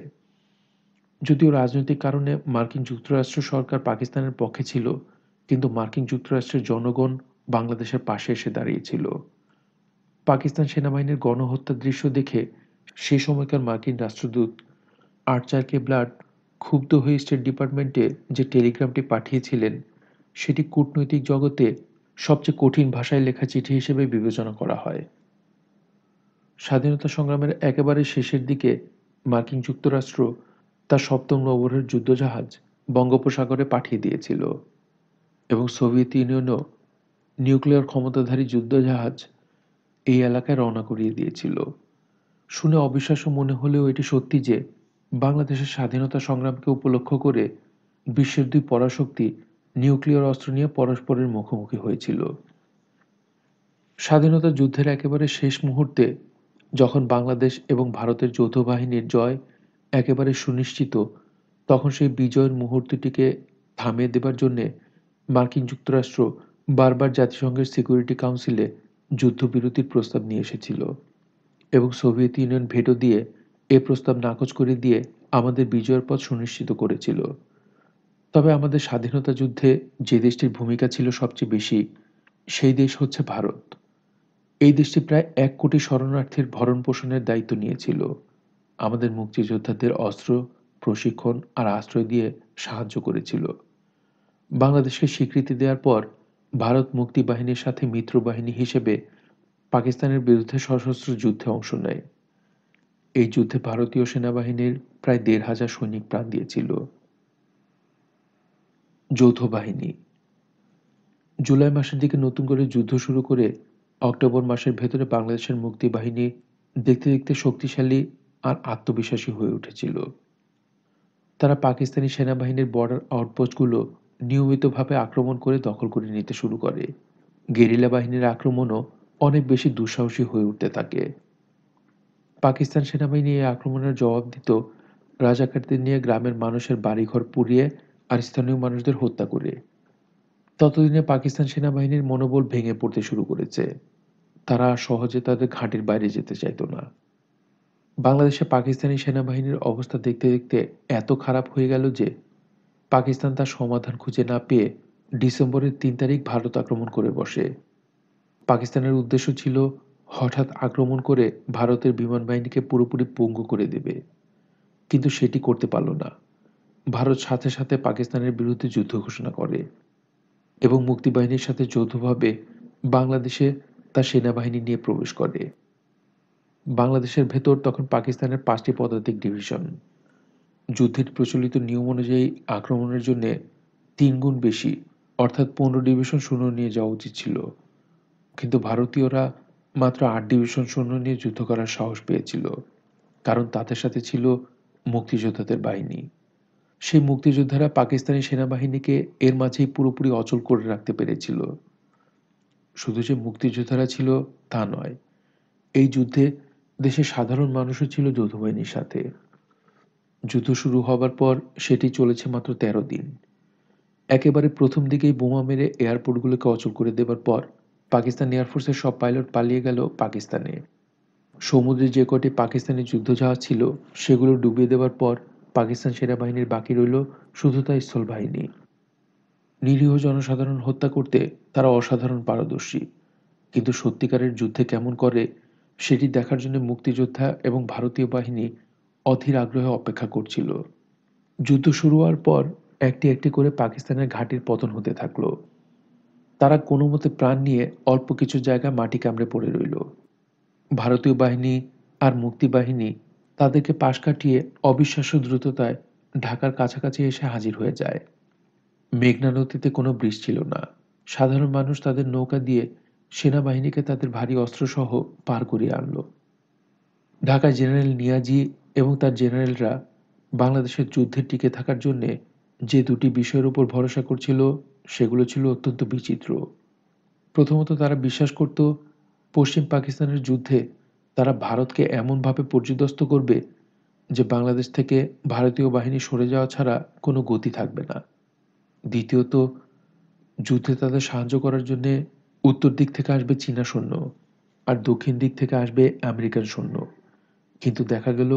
যদিও রাজনৈতিক কারণে মার্কিন যুক্তরাষ্ট্র সরকার পাকিস্তানের পক্ষে ছিল কিন্তু মার্কিন যুক্তরাষ্ট্রের জনগণ বাংলাদেশের পাশে এসে দাঁড়িয়েছিল পাকিস্তান সেনাবাহিনীর গণহত্যার দৃশ্য দেখে সে সময়কার মার্কিন রাষ্ট্রদূত আর্চার ব্লাড ক্ষুব্ধ হয়ে স্টেট ডিপার্টমেন্টে যে টেলিগ্রামটি পাঠিয়েছিলেন সেটি কূটনৈতিক জগতে সবচেয়ে কঠিন ভাষায় লেখা চিঠি হিসেবে বিবেচনা করা হয় স্বাধীনতা সংগ্রামের একেবারে শেষের দিকে মার্কিন যুক্তরাষ্ট্র তার সপ্তম নগরের যুদ্ধজাহাজ বঙ্গোপসাগরে পাঠিয়ে দিয়েছিল এবং সোভিয়েত ইউনিয়নও নিউক্লিয়ার ক্ষমতাধারী যুদ্ধজাহাজ এই এলাকায় রওনা করিয়ে দিয়েছিল শুনে অবিশ্বাস্য মনে হলেও এটি সত্যি যে বাংলাদেশের স্বাধীনতা সংগ্রামকে উপলক্ষ করে বিশ্বের দুই পরাশক্তি নিউক্লিয়ার অস্ত্র নিয়ে পরস্পরের মুখোমুখি হয়েছিল স্বাধীনতা যুদ্ধের একেবারে শেষ মুহূর্তে যখন বাংলাদেশ এবং ভারতের যৌথ বাহিনীর জয় একেবারে সুনিশ্চিত তখন সেই বিজয়ের মুহূর্তটিকে থামিয়ে দেবার জন্যে মার্কিন যুক্তরাষ্ট্র বারবার জাতিসংঘের সিকিউরিটি কাউন্সিলে যুদ্ধবিরতির প্রস্তাব নিয়ে এসেছিল এবং সোভিয়েত ইউনিয়ন ভেটো দিয়ে এ প্রস্তাব নাকচ করে দিয়ে আমাদের বিজয়ের পথ সুনিশ্চিত করেছিল তবে আমাদের স্বাধীনতা যুদ্ধে যে দেশটির ভূমিকা ছিল সবচেয়ে বেশি সেই দেশ হচ্ছে ভারত এই দেশটি প্রায় এক কোটি শরণার্থীর ভরণ পোষণের দায়িত্ব নিয়েছিল আমাদের মুক্তিযোদ্ধাদের অস্ত্র প্রশিক্ষণ আর আশ্রয় দিয়ে সাহায্য করেছিল বাংলাদেশকে স্বীকৃতি দেওয়ার পর ভারত মুক্তি বাহিনীর সাথে মিত্র বাহিনী হিসেবে পাকিস্তানের বিরুদ্ধে সশস্ত্র যুদ্ধে অংশ নেয় এই যুদ্ধে ভারতীয় সেনাবাহিনীর প্রায় দেড় হাজার সৈনিক প্রাণ দিয়েছিল যৌথ বাহিনী জুলাই মাসের দিকে নতুন করে যুদ্ধ শুরু করে অক্টোবর মাসের ভেতরে বাংলাদেশের মুক্তি বাহিনী দেখতে দেখতে শক্তিশালী আর আত্মবিশ্বাসী হয়ে উঠেছিল তারা পাকিস্তানি সেনাবাহিনীর বর্ডার আউটপোস্টগুলো নিয়মিতভাবে আক্রমণ করে দখল করে নিতে শুরু করে গেরিলা বাহিনীর আক্রমণও অনেক বেশি দুঃসাহসী হয়ে উঠতে থাকে পাকিস্তান সেনাবাহিনী এই আক্রমণের জবাব দিত রাজাকারদের নিয়ে গ্রামের মানুষের বাড়িঘর পুড়িয়ে আর স্থানীয় মানুষদের হত্যা করে ততদিনে পাকিস্তান সেনাবাহিনীর মনোবল ভেঙে পড়তে শুরু করেছে তারা সহজে তাদের ঘাঁটির বাইরে যেতে চাইত না বাংলাদেশে পাকিস্তানি সেনাবাহিনীর অবস্থা দেখতে দেখতে এত খারাপ হয়ে গেল যে পাকিস্তান তার সমাধান খুঁজে না পেয়ে ডিসেম্বরের তিন তারিখ ভারত আক্রমণ করে বসে পাকিস্তানের উদ্দেশ্য ছিল হঠাৎ আক্রমণ করে ভারতের বিমান বাহিনীকে পুরোপুরি পঙ্গু করে দেবে কিন্তু সেটি করতে পারল না ভারত সাথে সাথে পাকিস্তানের বিরুদ্ধে যুদ্ধ ঘোষণা করে এবং মুক্তিবাহিনীর সাথে যৌথভাবে বাংলাদেশে তার সেনাবাহিনী নিয়ে প্রবেশ করে বাংলাদেশের ভেতর তখন পাকিস্তানের পাঁচটি পদাতিক ডিভিশন যুদ্ধের প্রচলিত নিয়ম অনুযায়ী আক্রমণের জন্য তিনগুণ বেশি অর্থাৎ পনেরো ডিভিশন শূন্য নিয়ে যাওয়া উচিত ছিল কিন্তু ভারতীয়রা মাত্র আট ডিভিশন সৈন্য নিয়ে যুদ্ধ করার সাহস পেয়েছিল কারণ তাদের সাথে ছিল মুক্তিযোদ্ধাদের বাহিনী সেই মুক্তিযোদ্ধারা পাকিস্তানি সেনাবাহিনীকে এর মাঝেই পুরোপুরি অচল করে রাখতে পেরেছিল শুধু যে মুক্তিযোদ্ধারা ছিল তা নয় এই যুদ্ধে দেশের সাধারণ মানুষও ছিল যৌথবাহিনীর সাথে যুদ্ধ শুরু হবার পর সেটি চলেছে মাত্র তেরো দিন একেবারে প্রথম দিকেই বোমা মেরে এয়ারপোর্টগুলোকে অচল করে দেবার পর পাকিস্তান এয়ারফোর্সের সব পাইলট পালিয়ে গেল পাকিস্তানে সমুদ্রে যে কটি পাকিস্তানি যুদ্ধজাহাজ ছিল সেগুলো ডুবিয়ে দেওয়ার পর পাকিস্তান সেনাবাহিনীর বাকি রইল শুধু তাই স্থলবাহিনী নিরীহ জনসাধারণ হত্যা করতে তারা অসাধারণ পারদর্শী কিন্তু সত্যিকারের যুদ্ধে কেমন করে সেটি দেখার জন্য মুক্তিযোদ্ধা এবং ভারতীয় বাহিনী অধীর আগ্রহে অপেক্ষা করছিল যুদ্ধ শুরু হওয়ার পর একটি একটি করে পাকিস্তানের ঘাঁটির পতন হতে থাকলো তারা কোনোমতে প্রাণ নিয়ে অল্প কিছু জায়গা মাটি কামড়ে পড়ে রইল ভারতীয় বাহিনী আর মুক্তিবাহিনী তাদেরকে পাশ কাটিয়ে অবিশ্বাস্য দ্রুততায় ঢাকার কাছাকাছি এসে হাজির হয়ে যায় মেঘনা নদীতে কোনো ব্রিজ ছিল না সাধারণ মানুষ তাদের নৌকা দিয়ে সেনাবাহিনীকে তাদের ভারী অস্ত্রসহ পার করিয়ে আনল ঢাকা জেনারেল নিয়াজি এবং তার জেনারেলরা বাংলাদেশের যুদ্ধে টিকে থাকার জন্যে যে দুটি বিষয়ের উপর ভরসা করছিল সেগুলো ছিল অত্যন্ত বিচিত্র প্রথমত তারা বিশ্বাস করত পশ্চিম পাকিস্তানের যুদ্ধে তারা ভারতকে এমনভাবে পর্যদস্ত করবে যে বাংলাদেশ থেকে ভারতীয় বাহিনী সরে যাওয়া ছাড়া কোনো গতি থাকবে না দ্বিতীয়ত যুদ্ধে তাদের সাহায্য করার জন্যে উত্তর দিক থেকে আসবে চীনা সৈন্য আর দক্ষিণ দিক থেকে আসবে আমেরিকান সৈন্য কিন্তু দেখা গেল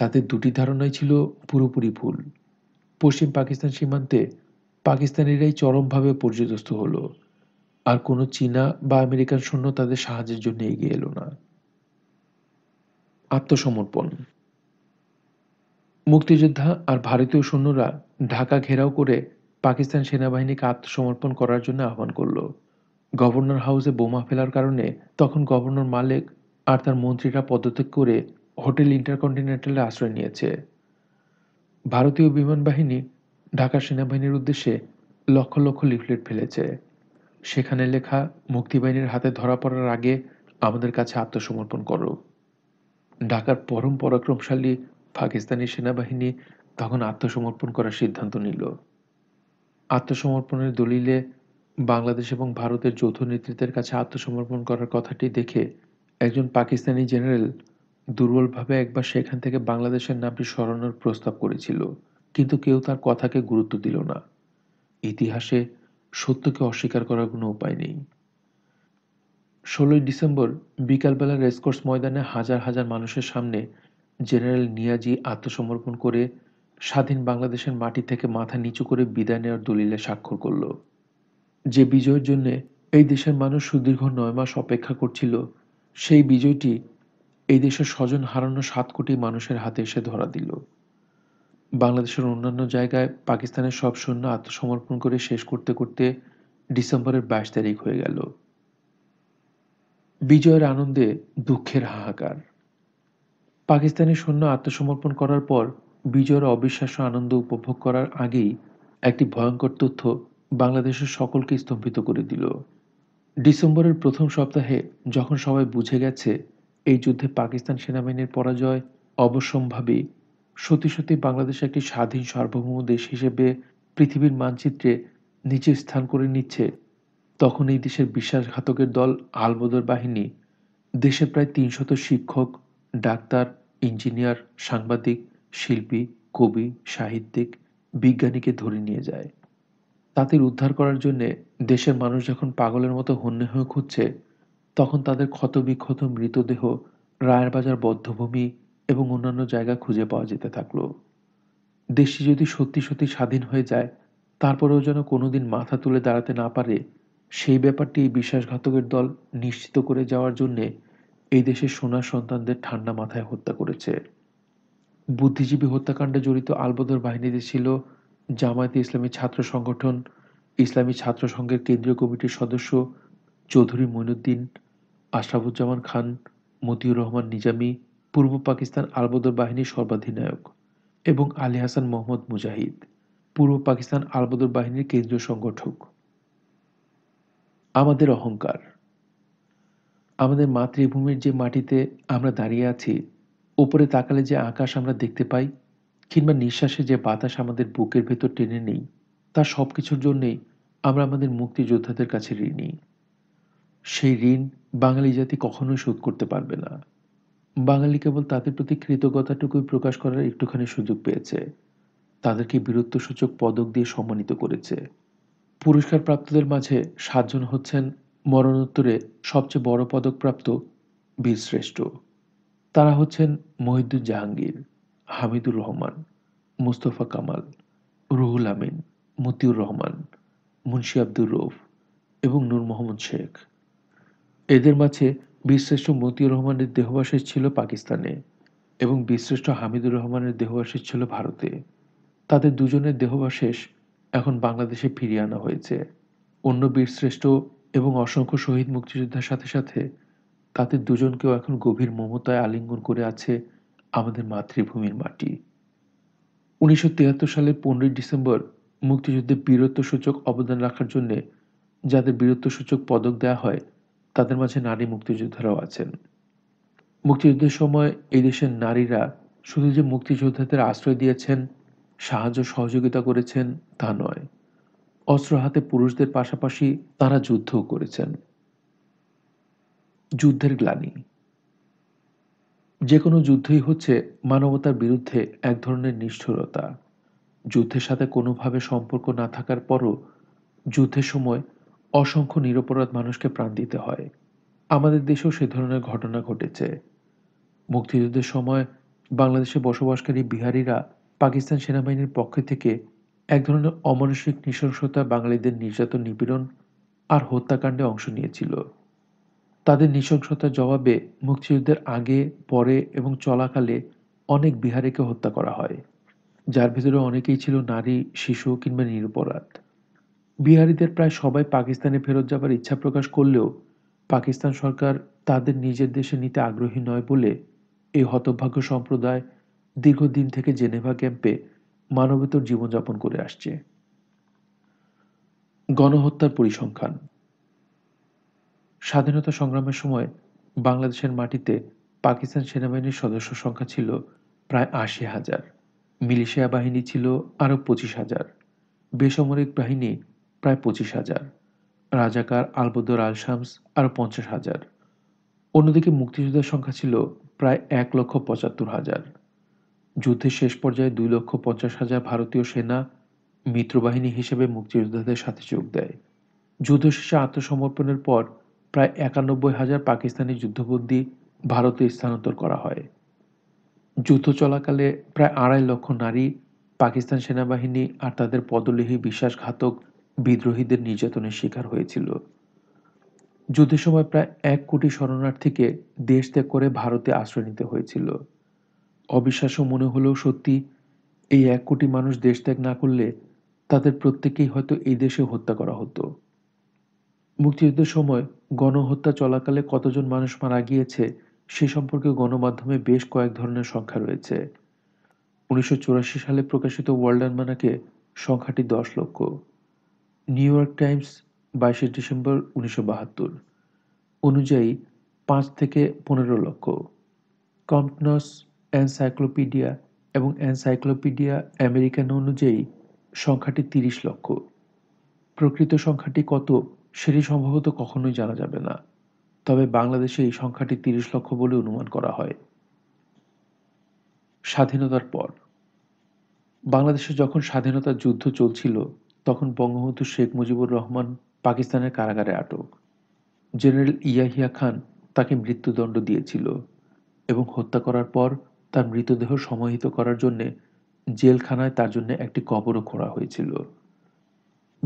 তাদের দুটি ধারণাই ছিল পুরোপুরি ভুল পশ্চিম পাকিস্তান সীমান্তে পাকিস্তানিরাই চরমভাবে পর্যদস্ত হলো আর কোনো চীনা বা আমেরিকান সৈন্য তাদের সাহায্যের জন্য এগিয়ে এলো না আত্মসমর্পণ মুক্তিযোদ্ধা আর ভারতীয় সৈন্যরা ঢাকা ঘেরাও করে পাকিস্তান সেনাবাহিনীকে আত্মসমর্পণ করার জন্য আহ্বান করল গভর্নর হাউসে বোমা ফেলার কারণে তখন গভর্নর মালিক আর তার মন্ত্রীরা পদত্যাগ করে হোটেল ইন্টারকন্টিনেন্টালে আশ্রয় নিয়েছে ভারতীয় বিমান বাহিনী ঢাকা সেনাবাহিনীর উদ্দেশ্যে লক্ষ লক্ষ লিফলেট ফেলেছে সেখানে লেখা মুক্তিবাহিনীর হাতে ধরা পড়ার আগে আমাদের কাছে আত্মসমর্পণ করো ঢাকার পরম পরাক্রমশালী পাকিস্তানি সেনাবাহিনী তখন আত্মসমর্পণ করার সিদ্ধান্ত নিল আত্মসমর্পণের দলিলে বাংলাদেশ এবং ভারতের যৌথ নেতৃত্বের কাছে আত্মসমর্পণ করার কথাটি দেখে একজন পাকিস্তানি জেনারেল দুর্বলভাবে একবার সেখান থেকে বাংলাদেশের নামটি সরানোর প্রস্তাব করেছিল কিন্তু কেউ তার কথাকে গুরুত্ব দিল না ইতিহাসে সত্যকে অস্বীকার করার কোনো উপায় নেই ষোলোই ডিসেম্বর বিকালবেলা রেসকোর্স ময়দানে হাজার হাজার মানুষের সামনে জেনারেল নিয়াজি আত্মসমর্পণ করে স্বাধীন বাংলাদেশের মাটি থেকে মাথা নিচু করে বিদায় নেওয়ার দলিলে স্বাক্ষর করল যে বিজয়ের জন্য এই দেশের মানুষ সুদীর্ঘ নয় মাস অপেক্ষা করছিল সেই বিজয়টি এই দেশের স্বজন হারানো সাত কোটি মানুষের হাতে এসে ধরা দিল বাংলাদেশের অন্যান্য জায়গায় পাকিস্তানের সব সৈন্য আত্মসমর্পণ করে শেষ করতে করতে ডিসেম্বরের বাইশ তারিখ হয়ে গেল বিজয়ের আনন্দে দুঃখের হাহাকার পাকিস্তানি সৈন্য আত্মসমর্পণ করার পর বিজয়ের অবিশ্বাস্য আনন্দ উপভোগ করার আগেই একটি ভয়ঙ্কর তথ্য বাংলাদেশের সকলকে স্তম্ভিত করে দিল ডিসেম্বরের প্রথম সপ্তাহে যখন সবাই বুঝে গেছে এই যুদ্ধে পাকিস্তান সেনাবাহিনীর পরাজয় অবশ্যম্ভাবী সত্যি সত্যি বাংলাদেশ একটি স্বাধীন সার্বভৌম দেশ হিসেবে পৃথিবীর মানচিত্রে নিচে স্থান করে নিচ্ছে তখন এই দেশের বিশ্বাসঘাতকের দল আলবদর বাহিনী দেশের প্রায় তিনশত শিক্ষক ডাক্তার ইঞ্জিনিয়ার সাংবাদিক শিল্পী কবি সাহিত্যিক বিজ্ঞানীকে ধরে নিয়ে যায় তাদের উদ্ধার করার জন্যে দেশের মানুষ যখন পাগলের মতো হন্যে হয়ে খুঁজছে তখন তাদের ক্ষতবিক্ষত মৃতদেহ রায়েরবাজার বদ্ধভূমি এবং অন্যান্য জায়গা খুঁজে পাওয়া যেতে থাকলো দেশটি যদি সত্যি সত্যি স্বাধীন হয়ে যায় তারপরেও যেন কোনোদিন মাথা তুলে দাঁড়াতে না পারে সেই ব্যাপারটি এই বিশ্বাসঘাতকের দল নিশ্চিত করে যাওয়ার জন্যে এই দেশের সোনার সন্তানদের ঠান্ডা মাথায় হত্যা করেছে বুদ্ধিজীবী হত্যাকাণ্ডে জড়িত আলবদর বাহিনীতে ছিল জামায়াতে ইসলামী ছাত্র সংগঠন ইসলামী ছাত্র সংঘের কেন্দ্রীয় কমিটির সদস্য চৌধুরী মইনুদ্দিন আশরাফুজ্জামান খান মতিউর রহমান নিজামী পূর্ব পাকিস্তান আলবদর বাহিনীর সর্বাধিনায়ক এবং আলী হাসান মোহাম্মদ মুজাহিদ পূর্ব পাকিস্তান আলবদর বাহিনীর কেন্দ্রীয় সংগঠক আমাদের অহংকার আমাদের মাতৃভূমির যে মাটিতে আমরা দাঁড়িয়ে আছি ওপরে তাকালে যে আকাশ আমরা দেখতে পাই কিংবা নিঃশ্বাসে যে বাতাস আমাদের বুকের ভেতর টেনে নেই তা সব কিছুর জন্যেই আমরা আমাদের মুক্তিযোদ্ধাদের কাছে ঋণী সেই ঋণ বাঙালি জাতি কখনোই শোধ করতে পারবে না বাঙালি কেবল তাদের প্রতি কৃতজ্ঞতাটুকুই প্রকাশ করার একটুখানি সুযোগ পেয়েছে তাদেরকে বীরত্বসূচক পদক দিয়ে সম্মানিত করেছে পুরস্কার প্রাপ্তদের মাঝে সাতজন হচ্ছেন মরণোত্তরে সবচেয়ে বড় পদকপ্রাপ্ত বীরশ্রেষ্ঠ তারা হচ্ছেন মহিদুল জাহাঙ্গীর হামিদুর রহমান মুস্তফা কামাল রুহুল আমিন মতিউর রহমান মুন্সি আব্দুর রৌফ এবং নূর মোহাম্মদ শেখ এদের মাঝে বীরশ্রেষ্ঠ মতিউর রহমানের দেহবাসী ছিল পাকিস্তানে এবং বীরশ্রেষ্ঠ হামিদুর রহমানের দেহবাসী ছিল ভারতে তাদের দুজনের দেহবাসেষ এখন বাংলাদেশে ফিরিয়ে আনা হয়েছে অন্য বীরশ্রেষ্ঠ এবং অসংখ্য শহীদ মুক্তিযোদ্ধার সাথে সাথে তাদের দুজনকেও এখন গভীর মমতায় আলিঙ্গন করে আছে আমাদের মাতৃভূমির মাটি উনিশশো সালের পনেরোই ডিসেম্বর মুক্তিযুদ্ধে বীরত্বসূচক অবদান রাখার জন্যে যাদের বীরত্বসূচক পদক দেওয়া হয় তাদের মাঝে নারী মুক্তিযোদ্ধারাও আছেন মুক্তিযুদ্ধের সময় এই দেশের নারীরা শুধু যে মুক্তিযোদ্ধাদের আশ্রয় দিয়েছেন সাহায্য সহযোগিতা করেছেন তা নয় অস্ত্র হাতে পুরুষদের পাশাপাশি তারা যুদ্ধও করেছেন যুদ্ধের গ্লানি যে কোনো যুদ্ধই হচ্ছে মানবতার বিরুদ্ধে এক ধরনের নিষ্ঠুরতা যুদ্ধের সাথে কোনোভাবে সম্পর্ক না থাকার পরও যুদ্ধের সময় অসংখ্য নিরপরাধ মানুষকে প্রাণ দিতে হয় আমাদের দেশেও সে ধরনের ঘটনা ঘটেছে মুক্তিযুদ্ধের সময় বাংলাদেশে বসবাসকারী বিহারীরা পাকিস্তান সেনাবাহিনীর পক্ষ থেকে এক ধরনের অমানসিক নৃশংসতা বাঙালিদের নির্যাতন নিপীড়ন আর হত্যাকাণ্ডে অংশ নিয়েছিল তাদের নৃশংসতার জবাবে মুক্তিযুদ্ধের আগে পরে এবং চলাকালে অনেক বিহারিকে হত্যা করা হয় যার ভেতরে অনেকেই ছিল নারী শিশু কিংবা নিরপরাধ বিহারিদের প্রায় সবাই পাকিস্তানে ফেরত যাবার ইচ্ছা প্রকাশ করলেও পাকিস্তান সরকার তাদের নিজের দেশে নিতে আগ্রহী নয় বলে এই হতভাগ্য সম্প্রদায় দীর্ঘদিন থেকে জেনেভা ক্যাম্পে মানবেতর জীবনযাপন করে আসছে গণহত্যার পরিসংখ্যান স্বাধীনতা সংগ্রামের সময় বাংলাদেশের মাটিতে পাকিস্তান সেনাবাহিনীর সদস্য সংখ্যা ছিল প্রায় আশি হাজার মিলিশিয়া বাহিনী ছিল আরও পঁচিশ হাজার বেসামরিক বাহিনী প্রায় পঁচিশ হাজার রাজাকার আলবদর আল শামস আরও পঞ্চাশ হাজার অন্যদিকে মুক্তিযোদ্ধার সংখ্যা ছিল প্রায় এক লক্ষ পঁচাত্তর হাজার যুদ্ধের শেষ পর্যায়ে দুই লক্ষ পঞ্চাশ হাজার ভারতীয় সেনা মিত্রবাহিনী হিসেবে মুক্তিযোদ্ধাদের সাথে যোগ দেয় যুদ্ধ শেষে আত্মসমর্পণের পর প্রায় একানব্বই হাজার পাকিস্তানি যুদ্ধবন্দী ভারতে স্থানান্তর করা হয় যুদ্ধ চলাকালে প্রায় আড়াই লক্ষ নারী পাকিস্তান সেনাবাহিনী আর তাদের পদলেহী বিশ্বাসঘাতক বিদ্রোহীদের নির্যাতনের শিকার হয়েছিল যুদ্ধের সময় প্রায় এক কোটি শরণার্থীকে দেশ ত্যাগ করে ভারতে আশ্রয় নিতে হয়েছিল অবিশ্বাস্য মনে হলেও সত্যি এই এক কোটি মানুষ দেশ ত্যাগ না করলে তাদের প্রত্যেকেই হয়তো এই দেশে হত্যা করা হতো মুক্তিযুদ্ধের সময় গণহত্যা চলাকালে কতজন মানুষ মারা গিয়েছে সে সম্পর্কে গণমাধ্যমে বেশ কয়েক ধরনের সংখ্যা রয়েছে উনিশশো সালে প্রকাশিত ওয়ার্ল্ড মানাকে সংখ্যাটি দশ লক্ষ নিউ ইয়র্ক টাইমস বাইশে ডিসেম্বর উনিশশো বাহাত্তর অনুযায়ী পাঁচ থেকে পনেরো লক্ষ কম্পনস এনসাইক্লোপিডিয়া এবং এনসাইক্লোপিডিয়া আমেরিকান অনুযায়ী সংখ্যাটি তিরিশ লক্ষ প্রকৃত সংখ্যাটি কত সেটি সম্ভবত কখনোই জানা যাবে না তবে বাংলাদেশে এই সংখ্যাটি তিরিশ লক্ষ বলে অনুমান করা হয় স্বাধীনতার পর বাংলাদেশে যখন স্বাধীনতার যুদ্ধ চলছিল তখন বঙ্গবন্ধু শেখ মুজিবুর রহমান পাকিস্তানের কারাগারে আটক জেনারেল ইয়াহিয়া খান তাকে মৃত্যুদণ্ড দিয়েছিল এবং হত্যা করার পর তার মৃতদেহ সমাহিত করার জন্যে জেলখানায় তার জন্য একটি কবরও খোঁড়া হয়েছিল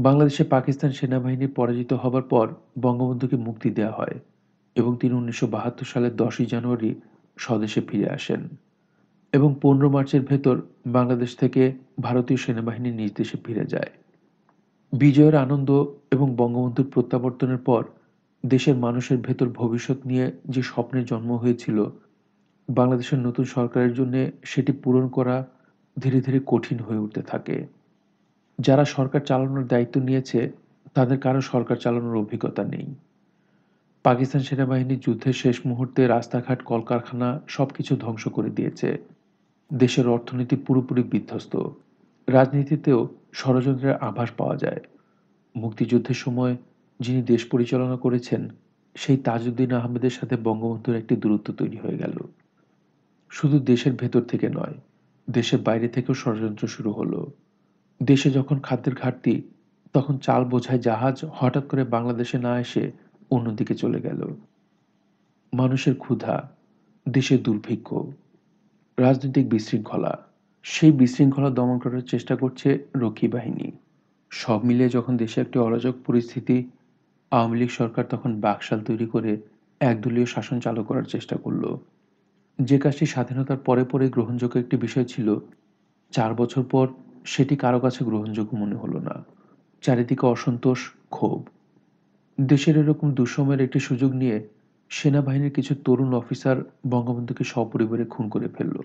বাংলাদেশে পাকিস্তান সেনাবাহিনী পরাজিত হবার পর বঙ্গবন্ধুকে মুক্তি দেওয়া হয় এবং তিনি উনিশশো বাহাত্তর সালের দশই জানুয়ারি স্বদেশে ফিরে আসেন এবং পনেরো মার্চের ভেতর বাংলাদেশ থেকে ভারতীয় সেনাবাহিনী নিজ দেশে ফিরে যায় বিজয়ের আনন্দ এবং বঙ্গবন্ধুর প্রত্যাবর্তনের পর দেশের মানুষের ভেতর ভবিষ্যৎ নিয়ে যে স্বপ্নের জন্ম হয়েছিল বাংলাদেশের নতুন সরকারের জন্য সেটি পূরণ করা ধীরে ধীরে কঠিন হয়ে উঠতে থাকে যারা সরকার চালানোর দায়িত্ব নিয়েছে তাদের কারো সরকার চালানোর অভিজ্ঞতা নেই পাকিস্তান সেনাবাহিনী যুদ্ধের শেষ মুহূর্তে রাস্তাঘাট কলকারখানা সব কিছু ধ্বংস করে দিয়েছে দেশের অর্থনীতি পুরোপুরি বিধ্বস্ত রাজনীতিতেও ষড়যন্ত্রের আভাস পাওয়া যায় মুক্তিযুদ্ধের সময় যিনি দেশ পরিচালনা করেছেন সেই তাজউদ্দিন আহমেদের সাথে বঙ্গবন্ধুর একটি দূরত্ব তৈরি হয়ে গেল শুধু দেশের ভেতর থেকে নয় দেশের বাইরে থেকেও ষড়যন্ত্র শুরু হলো দেশে যখন খাদ্যের ঘাটতি তখন চাল বোঝায় জাহাজ হঠাৎ করে বাংলাদেশে না এসে অন্যদিকে চলে গেল মানুষের ক্ষুধা দেশের দুর্ভিক্ষ রাজনৈতিক বিশৃঙ্খলা সেই বিশৃঙ্খলা দমন করার চেষ্টা করছে রক্ষী বাহিনী সব মিলিয়ে যখন দেশে একটি অরাজক পরিস্থিতি আওয়ামী লীগ সরকার তখন বাকশাল তৈরি করে একদলীয় শাসন চালু করার চেষ্টা করল যে কাজটি স্বাধীনতার পরে পরে গ্রহণযোগ্য একটি বিষয় ছিল চার বছর পর সেটি কারো কাছে গ্রহণযোগ্য মনে হলো না চারিদিকে অসন্তোষ ক্ষোভ দেশের এরকম দুঃসময়ের একটি সুযোগ নিয়ে সেনাবাহিনীর কিছু তরুণ অফিসার বঙ্গবন্ধুকে সপরিবারে খুন করে ফেলল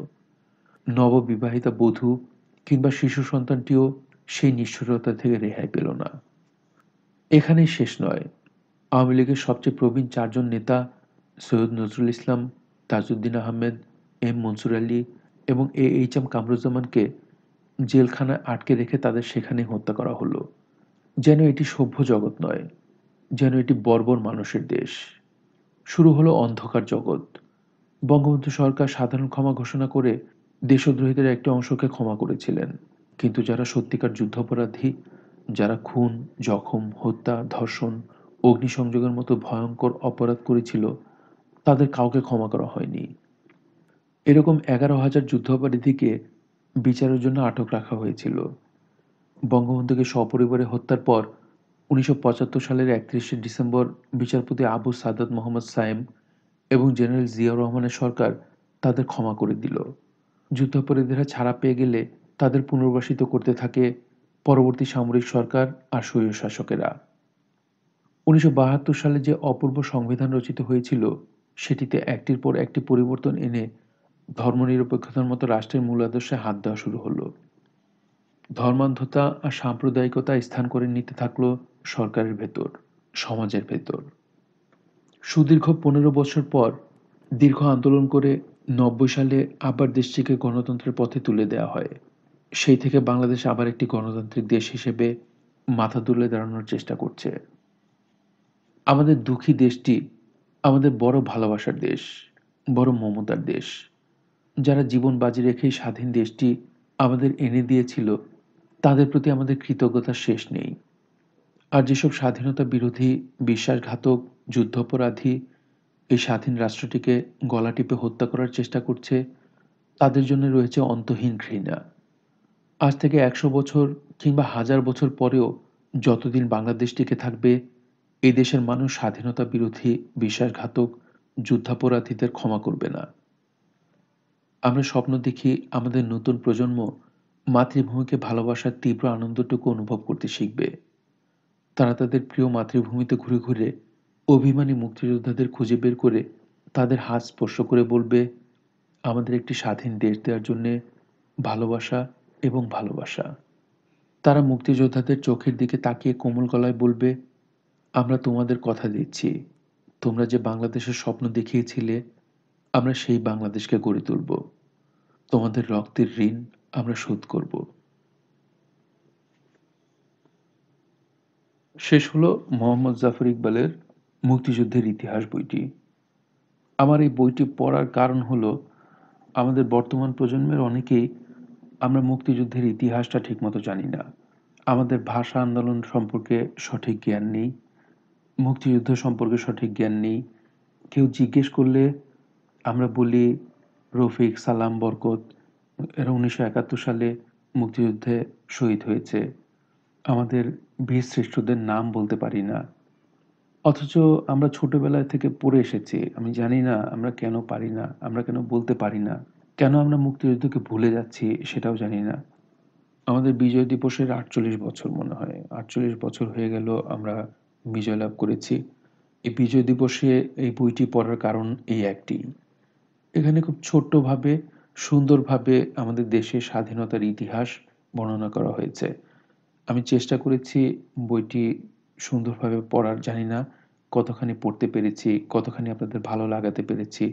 নববিবাহিতা বধূ কিংবা শিশু সন্তানটিও সেই নিশ্চরতা থেকে রেহাই পেল না এখানেই শেষ নয় আওয়ামী লীগের সবচেয়ে প্রবীণ চারজন নেতা সৈয়দ নজরুল ইসলাম তাজউদ্দিন আহমেদ এম মনসুর আলী এবং এ এইচ এম কামরুজ্জামানকে জেলখানায় আটকে রেখে তাদের সেখানে হত্যা করা হলো যেন এটি সভ্য জগৎ নয় যেন এটি বর্বর মানুষের দেশ শুরু হলো অন্ধকার জগৎ বঙ্গবন্ধু সরকার সাধারণ ক্ষমা ঘোষণা করে দেশদ্রোহীদের একটি অংশকে ক্ষমা করেছিলেন কিন্তু যারা সত্যিকার যুদ্ধাপরাধী যারা খুন জখম হত্যা ধর্ষণ অগ্নিসংযোগের মতো ভয়ঙ্কর অপরাধ করেছিল তাদের কাউকে ক্ষমা করা হয়নি এরকম এগারো হাজার যুদ্ধাপরাধীকে বিচারের জন্য আটক রাখা হয়েছিল বঙ্গবন্ধুকে সপরিবারে হত্যার পর উনিশশো সালের একত্রিশে ডিসেম্বর বিচারপতি আবু সাদাত মোহাম্মদ সাইম এবং জেনারেল জিয়াউর রহমানের সরকার তাদের ক্ষমা করে দিল যুদ্ধাপরাধীরা ছাড়া পেয়ে গেলে তাদের পুনর্বাসিত করতে থাকে পরবর্তী সামরিক সরকার আর স্বৈর শাসকেরা উনিশশো সালে যে অপূর্ব সংবিধান রচিত হয়েছিল সেটিতে একটির পর একটি পরিবর্তন এনে ধর্মনিরপেক্ষতার মতো রাষ্ট্রের মূল আদর্শে হাত দেওয়া শুরু হলো ধর্মান্ধতা আর সাম্প্রদায়িকতা স্থান করে নিতে থাকলো সরকারের ভেতর সমাজের ভেতর সুদীর্ঘ পনেরো বছর পর দীর্ঘ আন্দোলন করে নব্বই সালে আবার দেশটিকে গণতন্ত্রের পথে তুলে দেওয়া হয় সেই থেকে বাংলাদেশ আবার একটি গণতান্ত্রিক দেশ হিসেবে মাথা তুলে দাঁড়ানোর চেষ্টা করছে আমাদের দুঃখী দেশটি আমাদের বড় ভালোবাসার দেশ বড় মমতার দেশ যারা জীবন বাজি রেখেই স্বাধীন দেশটি আমাদের এনে দিয়েছিল তাদের প্রতি আমাদের কৃতজ্ঞতা শেষ নেই আর যেসব স্বাধীনতা বিরোধী বিশ্বাসঘাতক যুদ্ধাপরাধী এই স্বাধীন রাষ্ট্রটিকে গলা টিপে হত্যা করার চেষ্টা করছে তাদের জন্য রয়েছে অন্তহীন ঘৃণা আজ থেকে একশো বছর কিংবা হাজার বছর পরেও যতদিন বাংলাদেশ টিকে থাকবে এই দেশের মানুষ স্বাধীনতা বিরোধী বিশ্বাসঘাতক যুদ্ধাপরাধীদের ক্ষমা করবে না আমরা স্বপ্ন দেখি আমাদের নতুন প্রজন্ম মাতৃভূমিকে ভালোবাসার তীব্র আনন্দটুকু অনুভব করতে শিখবে তারা তাদের প্রিয় মাতৃভূমিতে ঘুরে ঘুরে অভিমানী মুক্তিযোদ্ধাদের খুঁজে বের করে তাদের হাত স্পর্শ করে বলবে আমাদের একটি স্বাধীন দেশ দেওয়ার জন্যে ভালোবাসা এবং ভালোবাসা তারা মুক্তিযোদ্ধাদের চোখের দিকে তাকিয়ে কোমল গলায় বলবে আমরা তোমাদের কথা দিচ্ছি তোমরা যে বাংলাদেশের স্বপ্ন দেখিয়েছিলে আমরা সেই বাংলাদেশকে গড়ে তুলব তোমাদের রক্তের ঋণ আমরা শোধ করব শেষ হলো মোহাম্মদ জাফর ইকবালের মুক্তিযুদ্ধের ইতিহাস বইটি আমার এই বইটি পড়ার কারণ হলো আমাদের বর্তমান প্রজন্মের অনেকেই আমরা মুক্তিযুদ্ধের ইতিহাসটা ঠিকমতো জানি না আমাদের ভাষা আন্দোলন সম্পর্কে সঠিক জ্ঞান নেই মুক্তিযুদ্ধ সম্পর্কে সঠিক জ্ঞান নেই কেউ জিজ্ঞেস করলে আমরা বলি রফিক সালাম বরকত এরা উনিশশো একাত্তর সালে মুক্তিযুদ্ধে শহীদ হয়েছে আমাদের বীর শ্রেষ্ঠদের নাম বলতে পারি না অথচ আমরা ছোটবেলা থেকে পড়ে এসেছি আমি জানি না আমরা কেন পারি না আমরা কেন বলতে পারি না কেন আমরা মুক্তিযুদ্ধকে ভুলে যাচ্ছি সেটাও জানি না আমাদের বিজয় দিবসের আটচল্লিশ বছর মনে হয় আটচল্লিশ বছর হয়ে গেল আমরা বিজয় লাভ করেছি এই বিজয় দিবসে এই বইটি পড়ার কারণ এই একটি এখানে খুব ছোট্টভাবে সুন্দরভাবে আমাদের দেশের স্বাধীনতার ইতিহাস বর্ণনা করা হয়েছে আমি চেষ্টা করেছি বইটি সুন্দরভাবে পড়ার জানি না কতখানি পড়তে পেরেছি কতখানি আপনাদের ভালো লাগাতে পেরেছি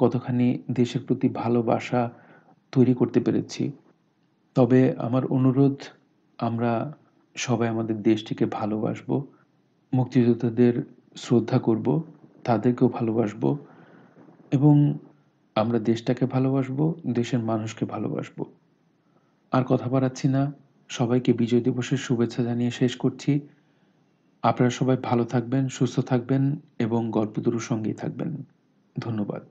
কতখানি দেশের প্রতি ভালোবাসা তৈরি করতে পেরেছি তবে আমার অনুরোধ আমরা সবাই আমাদের দেশটিকে ভালোবাসবো মুক্তিযোদ্ধাদের শ্রদ্ধা করব তাদেরকেও ভালোবাসবো এবং আমরা দেশটাকে ভালোবাসবো দেশের মানুষকে ভালোবাসবো আর কথা বাড়াচ্ছি না সবাইকে বিজয় দিবসের শুভেচ্ছা জানিয়ে শেষ করছি আপনারা সবাই ভালো থাকবেন সুস্থ থাকবেন এবং গল্পদুরুর সঙ্গেই থাকবেন ধন্যবাদ